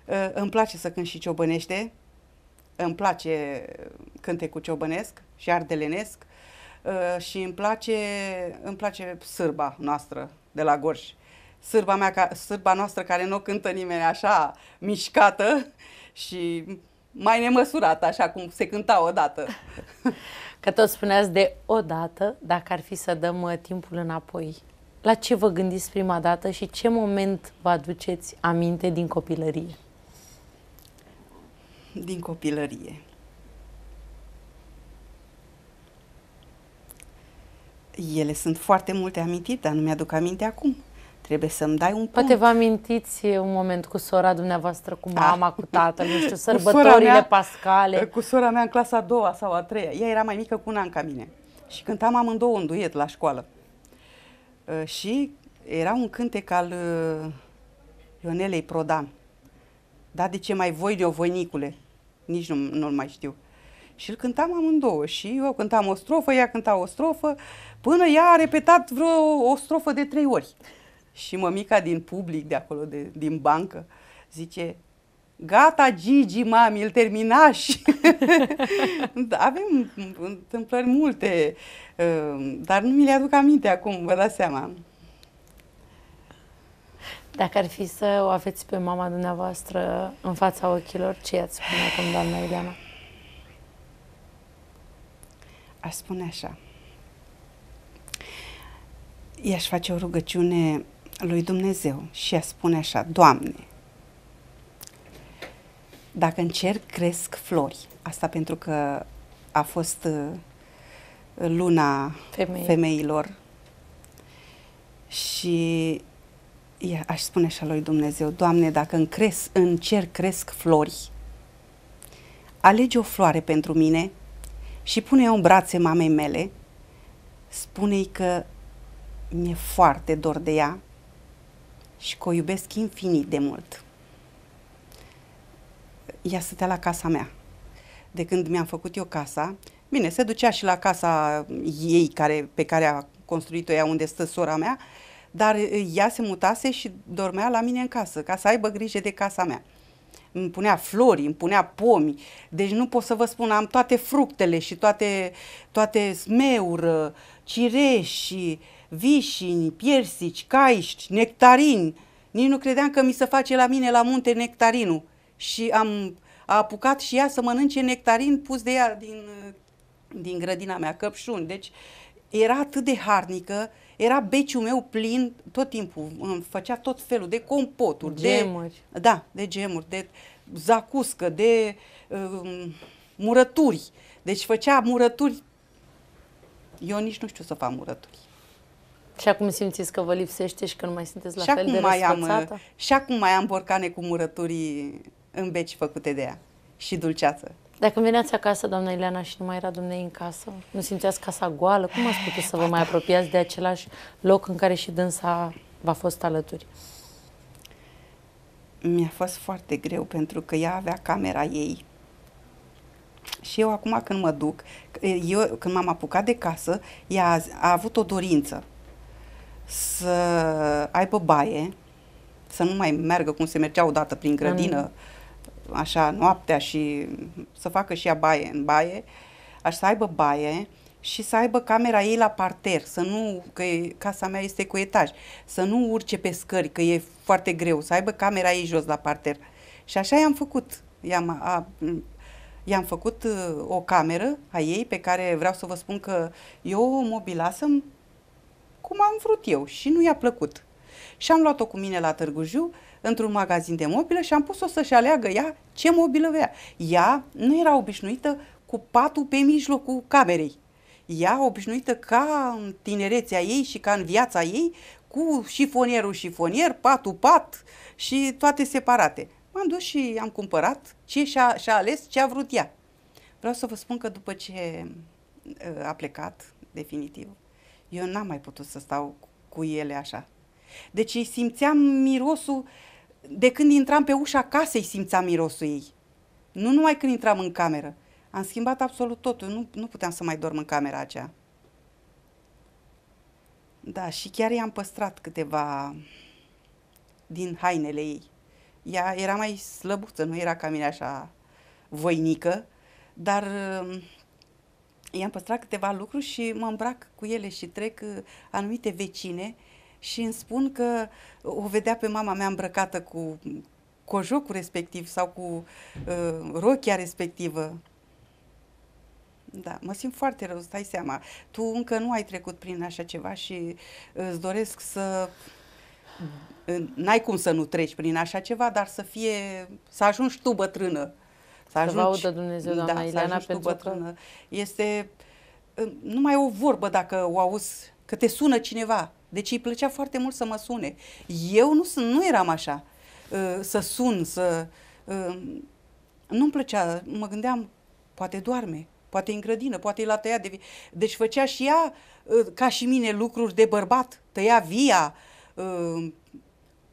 Ă, îmi place să cânt și ciobănește îmi place cântecul ciobănesc și ardelenesc uh, și îmi place, îmi place sârba noastră de la Gorj. Sârba, mea, sârba noastră care nu o cântă nimeni așa mișcată și mai nemăsurată, așa cum se cânta odată. <laughs> Că tot spuneați de odată, dacă ar fi să dăm uh, timpul înapoi, la ce vă gândiți prima dată și ce moment vă aduceți aminte din copilărie? din copilărie. Ele sunt foarte multe amintiri, dar nu mi-aduc aminte acum. Trebuie să-mi dai un punct. Poate vă amintiți un moment cu sora dumneavoastră, cu da. mama, da. cu tatăl, nu știu, <laughs> sărbătorile mea, pascale. <laughs> Cu sora mea în clasa a doua sau a treia. Ea era mai mică cu un an ca mine. Și cântam amândouă în duet la școală. Ă, și era un cântec al ă, Ionelei Prodan. Da, de ce mai voi de o voinicule? nici nu, nu mai știu. Și îl cântam amândouă și eu cântam o strofă, ea cânta o strofă, până ea a repetat vreo o strofă de trei ori. Și mămica din public, de acolo, de, din bancă, zice, gata Gigi, mami, îl termina și <laughs> avem întâmplări multe, uh, dar nu mi le aduc aminte acum, vă dați seama. Dacă ar fi să o aveți pe mama dumneavoastră în fața ochilor, ce i-ați spune acum, doamna Ileana? Aș spune așa. I-aș face o rugăciune lui Dumnezeu și i-aș spune așa, Doamne, dacă în cer cresc flori, asta pentru că a fost uh, luna Femei. femeilor și aș spune și lui Dumnezeu, Doamne, dacă în, cresc, în cer cresc flori, alege o floare pentru mine și pune-o în brațe mamei mele, spune-i că mi-e foarte dor de ea și că o iubesc infinit de mult. Ea stătea la casa mea. De când mi-am făcut eu casa, bine, se ducea și la casa ei care, pe care a construit-o ea unde stă sora mea, uh, dar ea se mutase și dormea la mine în casă, ca să aibă grijă de casa mea. Îmi punea flori, îmi punea pomi, deci nu pot să vă spun, am toate fructele și toate, toate smeură, cireși, vișini, piersici, caiști, nectarini. Nici nu credeam că mi se face la mine la munte nectarinul. Și am a apucat și ea să mănânce nectarin pus de ea din, din grădina mea, căpșuni. Deci era atât de harnică era beciul meu plin tot timpul, îmi făcea tot felul de compoturi, gemuri. de da, de gemuri, de zacuscă, de uh, murături. Deci făcea murături. Eu nici nu știu să fac murături. Și acum simțiți că vă lipsește și că nu mai sunteți la și fel acum de mai am, uh, Și acum mai am borcane cu murături în beci făcute de ea și dulceață. Dacă veneați acasă, doamna Ileana, și nu mai era dumnei în casă, nu simțeați casa goală, cum ați putut să vă mai apropiați de același loc în care și dânsa v-a fost alături? Mi-a fost foarte greu pentru că ea avea camera ei. Și eu acum când mă duc, eu când m-am apucat de casă, ea a, a avut o dorință să aibă baie, să nu mai meargă cum se mergea odată prin grădină. Mm așa noaptea și să facă și ea baie în baie, aș să aibă baie și să aibă camera ei la parter, să nu, că e, casa mea este cu etaj, să nu urce pe scări, că e foarte greu, să aibă camera ei jos la parter. Și așa i-am făcut. I-am, a, i-am făcut uh, o cameră a ei pe care vreau să vă spun că eu o mobilasem cum am vrut eu și nu i-a plăcut. Și am luat-o cu mine la Târgu Jiu, într-un magazin de mobilă și am pus-o să-și aleagă ea ce mobilă vrea. Ea nu era obișnuită cu patul pe mijlocul camerei. Ea obișnuită ca în tinerețea ei și ca în viața ei cu șifonierul șifonier, patul pat și toate separate. M-am dus și am cumpărat ce și-a, și-a ales ce a vrut ea. Vreau să vă spun că după ce uh, a plecat, definitiv, eu n-am mai putut să stau cu ele așa. Deci simțeam mirosul de când intram pe ușa casei simțeam mirosul ei. Nu numai când intram în cameră. Am schimbat absolut totul. Nu, nu puteam să mai dorm în camera aceea. Da, și chiar i-am păstrat câteva din hainele ei. Ea era mai slăbuță, nu era ca mine așa voinică, dar uh, i-am păstrat câteva lucruri și mă îmbrac cu ele și trec uh, anumite vecine și îmi spun că o vedea pe mama mea îmbrăcată cu cojocul respectiv sau cu uh, rochia respectivă. Da, mă simt foarte rău, stai seama. Tu încă nu ai trecut prin așa ceva și uh, îți doresc să... Uh, n-ai cum să nu treci prin așa ceva, dar să fie... să ajungi tu bătrână. Să, să ajungi, audă Dumnezeu, doamna da, Ileana, să pentru bătrână. Că... Este uh, numai o vorbă dacă o auzi, că te sună cineva deci îi plăcea foarte mult să mă sune. Eu nu, nu eram așa, uh, să sun, să... Uh, nu-mi plăcea, mă gândeam, poate doarme, poate în grădină, poate e la tăiat de vie. Deci făcea și ea, uh, ca și mine, lucruri de bărbat, tăia via,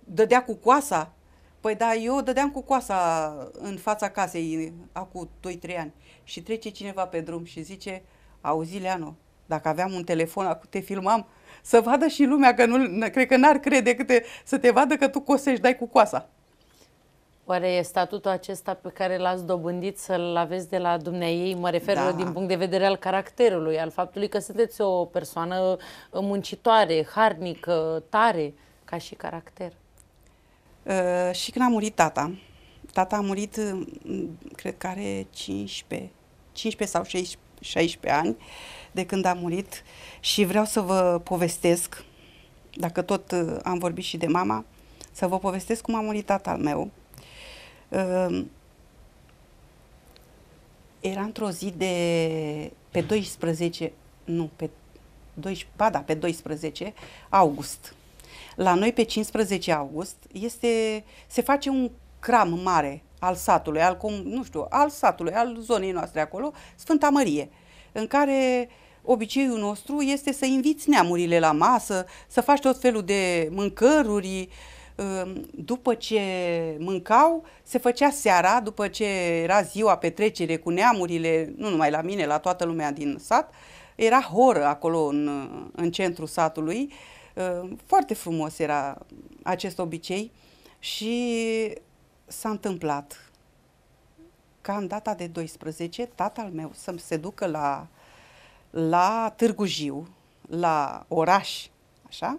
dădea cu coasa. Păi da, eu dădeam cu coasa în fața casei acum 2-3 ani și trece cineva pe drum și zice, auzi Leano, dacă aveam un telefon, acum te filmam, să vadă și lumea că nu, cred că n-ar crede că te să te vadă că tu cosești, dai cu coasa. Oare e statutul acesta pe care l-ați dobândit să-l aveți de la dumneai? Mă refer da. din punct de vedere al caracterului, al faptului că sunteți o persoană muncitoare, harnică, tare, ca și caracter. Uh, și când a murit tata, tata a murit, mm, cred că are 15, 15 sau 16, 16 ani, uh, de când a murit și vreau să vă povestesc, dacă tot uh, am vorbit și de mama, să vă povestesc cum a murit tatăl meu. Uh, era într-o zi de pe 12, nu, pe 12, ba da, pe 12 august. La noi pe 15 august este, se face un cram mare al satului, al, nu știu, al satului, al zonei noastre acolo, Sfânta Mărie, în care uh, obiceiul nostru este să inviți neamurile la masă, să faci tot felul de mâncăruri. Ehm, după ce mâncau, se făcea seara, după ce era ziua petrecere cu neamurile, nu numai la mine, la toată lumea din sat, era horă acolo în, în centrul satului. Ehm, foarte frumos era acest obicei și s-a întâmplat ca în data de 12 tatăl meu să-mi se ducă la la Târgu Jiu, la oraș, așa,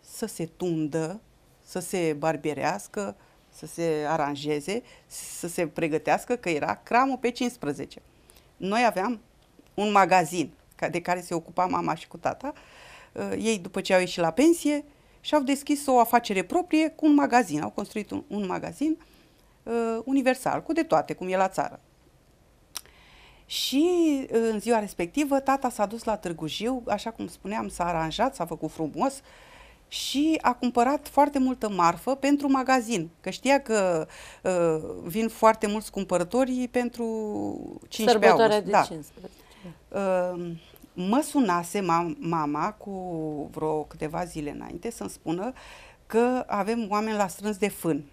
să se tundă, să se barbierească, să se aranjeze, să se pregătească, că era cramul pe 15. Noi aveam un magazin de care se ocupa mama și cu tata. Uh, ei, după ce au ieșit la pensie, și-au deschis o afacere proprie cu un magazin. Au construit un, un magazin uh, universal, cu de toate, cum e la țară. Și uh, în ziua respectivă tata s-a dus la Târgu Jiu, așa cum spuneam, s-a aranjat, s-a făcut frumos și a cumpărat foarte multă marfă pentru magazin, că știa că uh, vin foarte mulți cumpărători pentru 15 Sărbătoarea august. de da. 15. Uh, mă sunase ma- mama cu vreo câteva zile înainte să-mi spună că avem oameni la strâns de fân.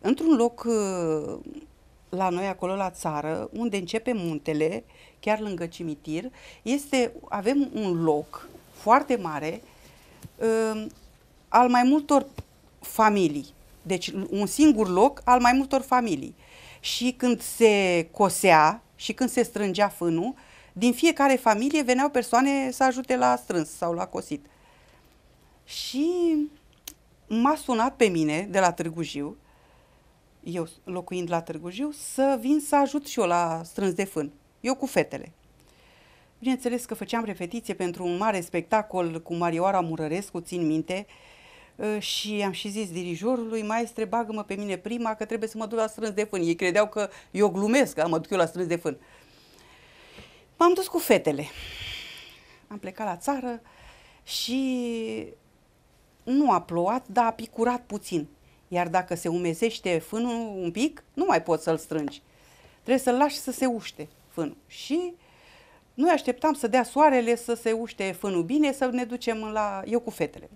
Într-un loc uh, la noi acolo la țară, unde începe muntele, chiar lângă cimitir, este, avem un loc foarte mare uh, al mai multor familii. Deci un singur loc al mai multor familii. Și când se cosea și când se strângea fânul, din fiecare familie veneau persoane să ajute la strâns sau la cosit. Și m-a sunat pe mine de la Târgu Jiu uh, eu locuind la Târgu Jiu, să vin să ajut și eu la strâns de fân, eu cu fetele. Bineînțeles că făceam repetiție pentru un mare spectacol cu Marioara Murărescu, țin minte, ă, și am și zis dirijorului, maestre, bagă-mă pe mine prima că trebuie să mă duc la strâns de fân. Ei credeau că eu glumesc, că mă duc eu la strâns de fân. M-am dus cu fetele. Am plecat la țară și nu a plouat, dar a picurat puțin. Iar dacă se umezește fânul un pic, nu mai poți să-l strângi. Trebuie să-l lași să se uște fânul. Și noi așteptam să dea soarele, să se uște fânul bine, să ne ducem la... eu cu fetele.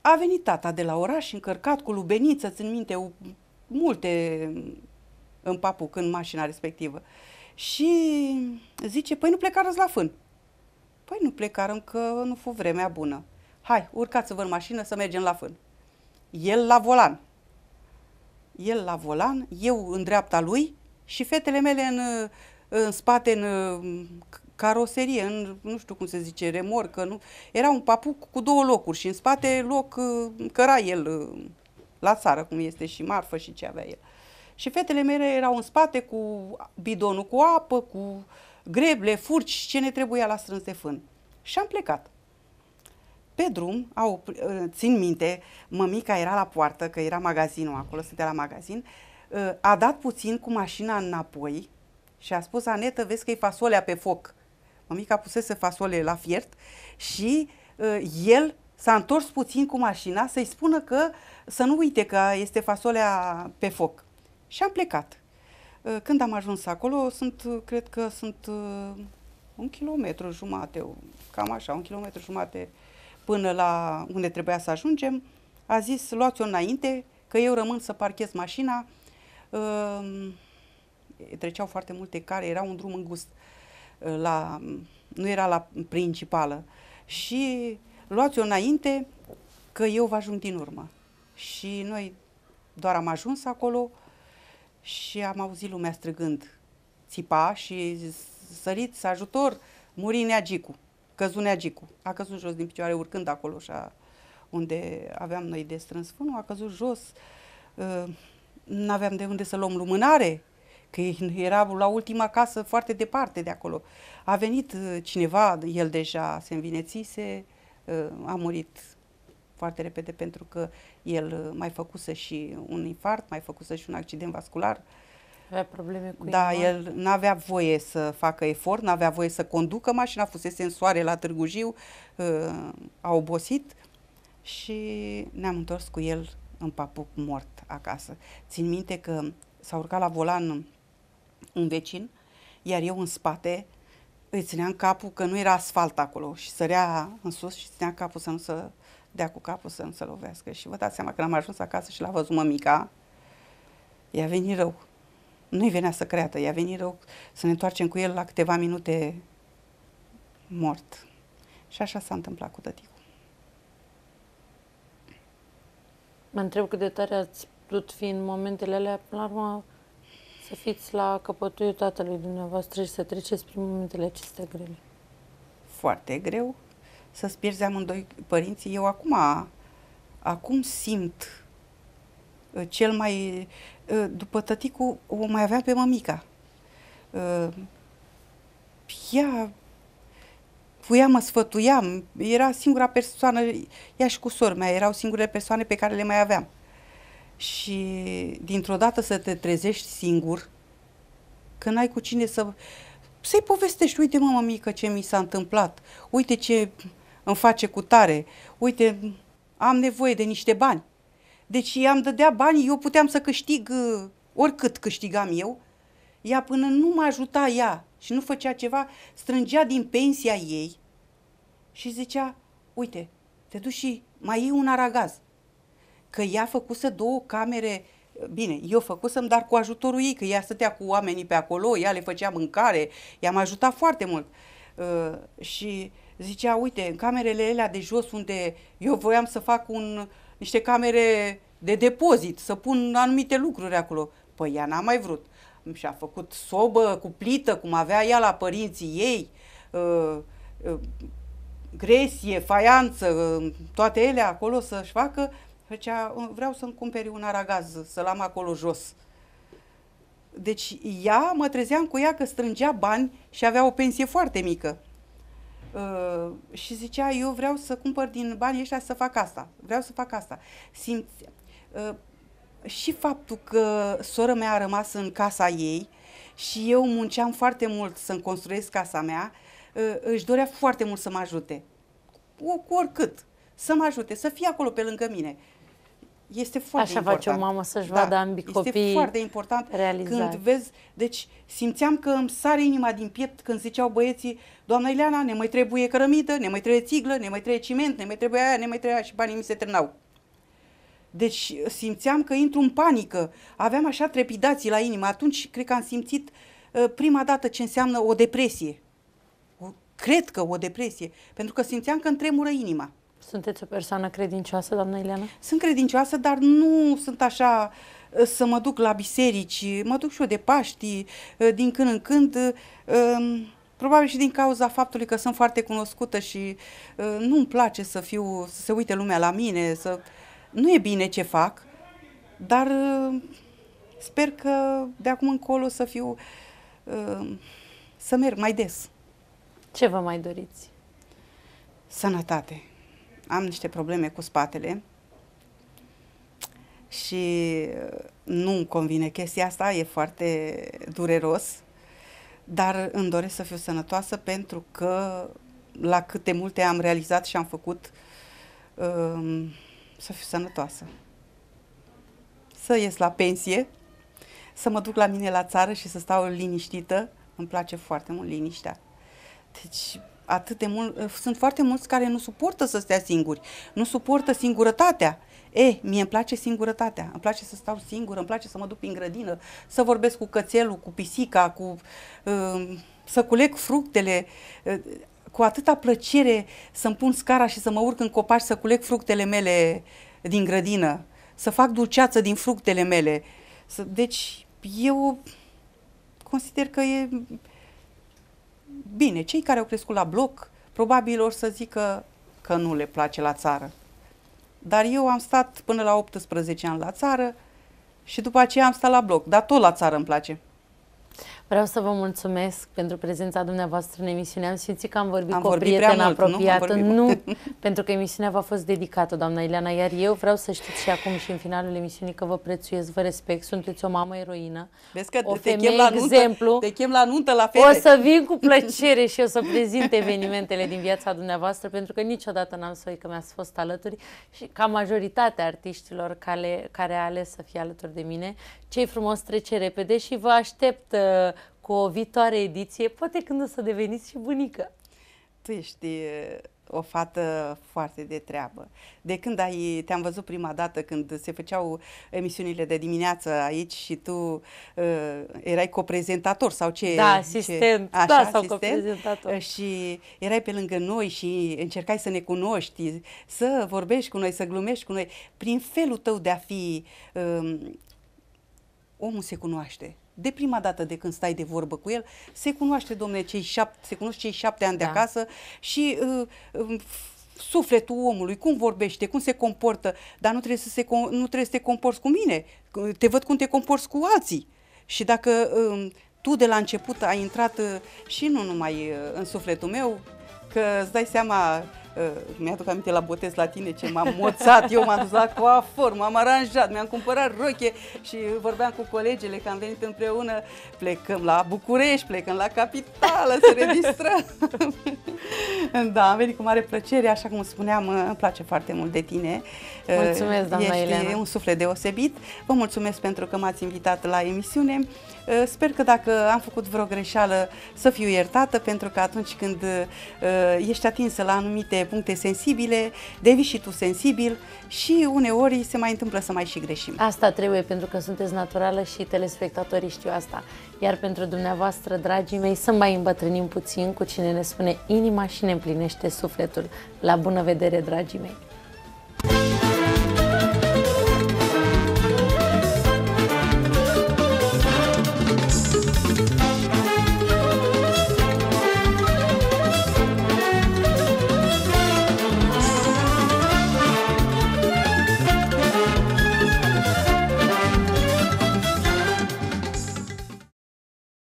A venit tata de la oraș încărcat cu lubeniță, țin minte, multe în papuc, în mașina respectivă. Și zice, păi nu plecarăți la fân. Păi nu plecarăm că nu fu vremea bună. Hai, urcați-vă în mașină să mergem la fân el la volan. El la volan, eu în dreapta lui și fetele mele în, în spate, în caroserie, în, nu știu cum se zice, remorcă. Nu? Era un papuc cu două locuri și în spate loc căra el la țară, cum este și marfă și ce avea el. Și fetele mele erau în spate cu bidonul cu apă, cu greble, furci, ce ne trebuia la strâns de fân. Și am plecat. Pe drum, au, uh, țin minte, mămica era la poartă, că era magazinul acolo, stătea la magazin, uh, a dat puțin cu mașina înapoi și a spus, Anetă, vezi că e fasolea pe foc. Mămica pusese fasole la fiert și uh, el s-a întors puțin cu mașina să-i spună că să nu uite că este fasolea pe foc. Și am plecat. Când am ajuns acolo, sunt, cred că sunt un kilometru jumate, cam așa, un kilometru jumate până la unde trebuia să ajungem, a zis luați-o înainte, că eu rămân să parchez mașina. Uh, treceau foarte multe care, era un drum îngust, uh, la, nu era la principală. Și luați-o înainte, că eu vă ajung din urmă. Și noi doar am ajuns acolo și am auzit lumea strigând, țipa și săriți ajutor, muri neagicul căzut neagicul. A căzut jos din picioare urcând acolo și unde aveam noi de strâns fânul, a căzut jos. Ă, nu aveam de unde să luăm lumânare, că era la ultima casă foarte departe de acolo. A venit ă, cineva, el deja se învinețise, ă, a murit foarte repede pentru că el mai făcuse și un infart, mai făcuse și un accident vascular. Uh, avea probleme cu Da, inima. el nu avea voie să facă efort, nu avea voie să conducă mașina, fusese în soare la Târgu Jiu, uh, a obosit și ne-am întors cu el în papuc mort acasă. Țin minte că s-a urcat la volan un vecin, iar eu în spate îi țineam capul că nu era asfalt acolo și sărea în sus și ținea capul să nu se dea cu capul să nu se lovească. Și vă dați seama că am ajuns acasă și l-a văzut mămica, i-a venit rău nu-i venea să creadă, i-a venit rău să ne întoarcem cu el la câteva minute mort. Și așa s-a întâmplat cu tăticul. Mă întreb cât de tare ați putut fi în momentele alea, până la urmă, să fiți la căpătuiul tatălui dumneavoastră și să treceți prin momentele acestea grele. Foarte greu să-ți pierzi amândoi părinții. Eu acum, acum simt uh, cel mai Eh, după tăticu o mai avea pe mămica. Eh, ea puia, mă sfătuiam, era singura persoană, ea și cu sor mea, erau singurele persoane pe care le mai aveam. Și dintr-o dată să te trezești singur, când ai cu cine să... Să-i povestești, uite mama mică, ce mi s-a întâmplat, uite ce îmi face cu tare, uite, am nevoie de niște bani. Deci ea îmi dădea bani, eu puteam să câștig uh, oricât câștigam eu. Ea până nu mă ajuta ea și nu făcea ceva, strângea din pensia ei și zicea, uite, te duci și mai iei un aragaz. Că ea făcuse două camere, bine, eu făcusem, dar cu ajutorul ei, că ea stătea cu oamenii pe acolo, ea le făcea mâncare, m-a ajutat foarte mult. Uh, și zicea, uite, în camerele alea de jos unde eu voiam să fac un, niște camere de depozit, să pun anumite lucruri acolo. Păi ea n-a mai vrut. Și-a făcut sobă cu plită, cum avea ea la părinții ei, uh, uh, gresie, faianță, uh, toate ele acolo să-și facă. Făcea, vreau să-mi cumperi un aragaz, să-l am acolo jos. Deci ea, mă trezeam cu ea că strângea bani și avea o pensie foarte mică. Uh, și zicea, eu vreau să cumpăr din banii ăștia să fac asta, vreau să fac asta. Simți, uh, și faptul că sora mea a rămas în casa ei și eu munceam foarte mult să-mi construiesc casa mea, uh, își dorea foarte mult să mă ajute. Cu, cu oricât. Să mă ajute, să fie acolo pe lângă mine este foarte Așa important. face o mamă să-și da, vadă da, ambii copii Este foarte important realizat. când vezi, deci simțeam că îmi sare inima din piept când ziceau băieții, doamna Ileana, ne mai trebuie cărămidă, ne mai trebuie țiglă, ne mai trebuie ciment, ne mai trebuie aia, ne mai trebuie aia și banii mi se târnau. Deci simțeam că intru în panică, aveam așa trepidații la inimă. Atunci cred că am simțit uh, prima dată ce înseamnă o depresie. O, cred că o depresie, pentru că simțeam că îmi tremură inima. Sunteți o persoană credincioasă, doamna Ileana? Sunt credincioasă, dar nu sunt așa ă, să mă duc la biserici, mă duc și eu de Paști, ă, din când în când, ă, probabil și din cauza faptului că sunt foarte cunoscută și nu-mi place să fiu, să se uite lumea la mine, să... Nu e bine ce fac, dar sper că de acum încolo să fiu, să merg mai des. Ce vă mai doriți? Sănătate am niște probleme cu spatele și uh, nu-mi convine chestia asta, e foarte dureros, dar îmi doresc să fiu sănătoasă pentru că la câte multe am realizat și am făcut um, să fiu sănătoasă. Să ies la pensie, să mă duc la mine la țară și să stau liniștită. Îmi place foarte mult liniștea. Deci atât de mult, sunt foarte mulți care nu suportă să stea singuri, nu suportă singurătatea. E, mie îmi place singurătatea, îmi place să stau singur, îmi place să mă duc prin grădină, să vorbesc cu cățelul, cu pisica, cu, uh, să culeg fructele, uh, cu atâta plăcere să-mi pun scara și să mă urc în copaci să culeg fructele mele din grădină, să fac dulceață din fructele mele. Deci eu consider că e Bine, cei care au crescut la bloc, probabil or să zică că nu le place la țară. Dar eu am stat până la 18 ani la țară și după aceea am stat la bloc, dar tot la țară îmi place. Vreau să vă mulțumesc pentru prezența dumneavoastră în emisiune. Am simțit că am vorbit am cu vorbit o prietenă mult, apropiată. Nu, nu <laughs> pentru că emisiunea v-a fost dedicată, doamna Ileana, iar eu vreau să știți și acum și în finalul emisiunii că vă prețuiesc, vă respect, sunteți o mamă eroină. Vezi că o te femeie chem la nuntă, exemplu. Te chem la nuntă la fel. O să vin cu <laughs> plăcere și o să prezint evenimentele din viața dumneavoastră, pentru că niciodată n-am să că mi-ați fost alături și ca majoritatea artiștilor care, care a ales să fie alături de mine. Cei frumos trece repede și vă aștept uh, cu o viitoare ediție, poate când o să deveniți și bunică. Tu ești uh, o fată foarte de treabă. De când ai, te-am văzut prima dată când se făceau emisiunile de dimineață aici și tu uh, erai coprezentator sau ce? Da, asistent. Ce, așa, da, sau asistent, coprezentator. Uh, și erai pe lângă noi și încercai să ne cunoști, să vorbești cu noi, să glumești cu noi. Prin felul tău de a fi, um, omul se cunoaște de prima dată de când stai de vorbă cu el, se cunoaște, domne, cei șapte, se cunoște cei șapte ani da. de acasă și uh, uh, sufletul omului, cum vorbește, cum se comportă, dar nu trebuie să, se, nu trebuie să te comporți cu mine, te văd cum te comporți cu alții. Și dacă uh, tu de la început ai intrat uh, și nu numai uh, în sufletul meu, că îți dai seama uh, mi-aduc aminte la botez la tine ce m-am moțat, eu m-am dus la coafor, m-am aranjat, mi-am cumpărat roche și vorbeam cu colegele că am venit împreună, plecăm la București, plecăm la capitală să registrăm. <laughs> da, am venit cu mare plăcere, așa cum spuneam, ă, îmi place foarte mult de tine. Ă, mulțumesc, doamna Ești Elena. un suflet deosebit. Vă mulțumesc pentru că m-ați invitat la emisiune. Eh, sper că dacă am făcut vreo greșeală să fiu iertată, pentru că atunci când eh, ești atinsă la anumite puncte sensibile, devii și tu sensibil și uneori se mai întâmplă să mai și greșim. Asta trebuie, pentru că sunteți naturală și telespectatorii știu asta. Iar pentru dumneavoastră, dragii mei, să mai îmbătrânim puțin cu cine ne spune inima și ne împlinește sufletul. La bună vedere, dragii mei!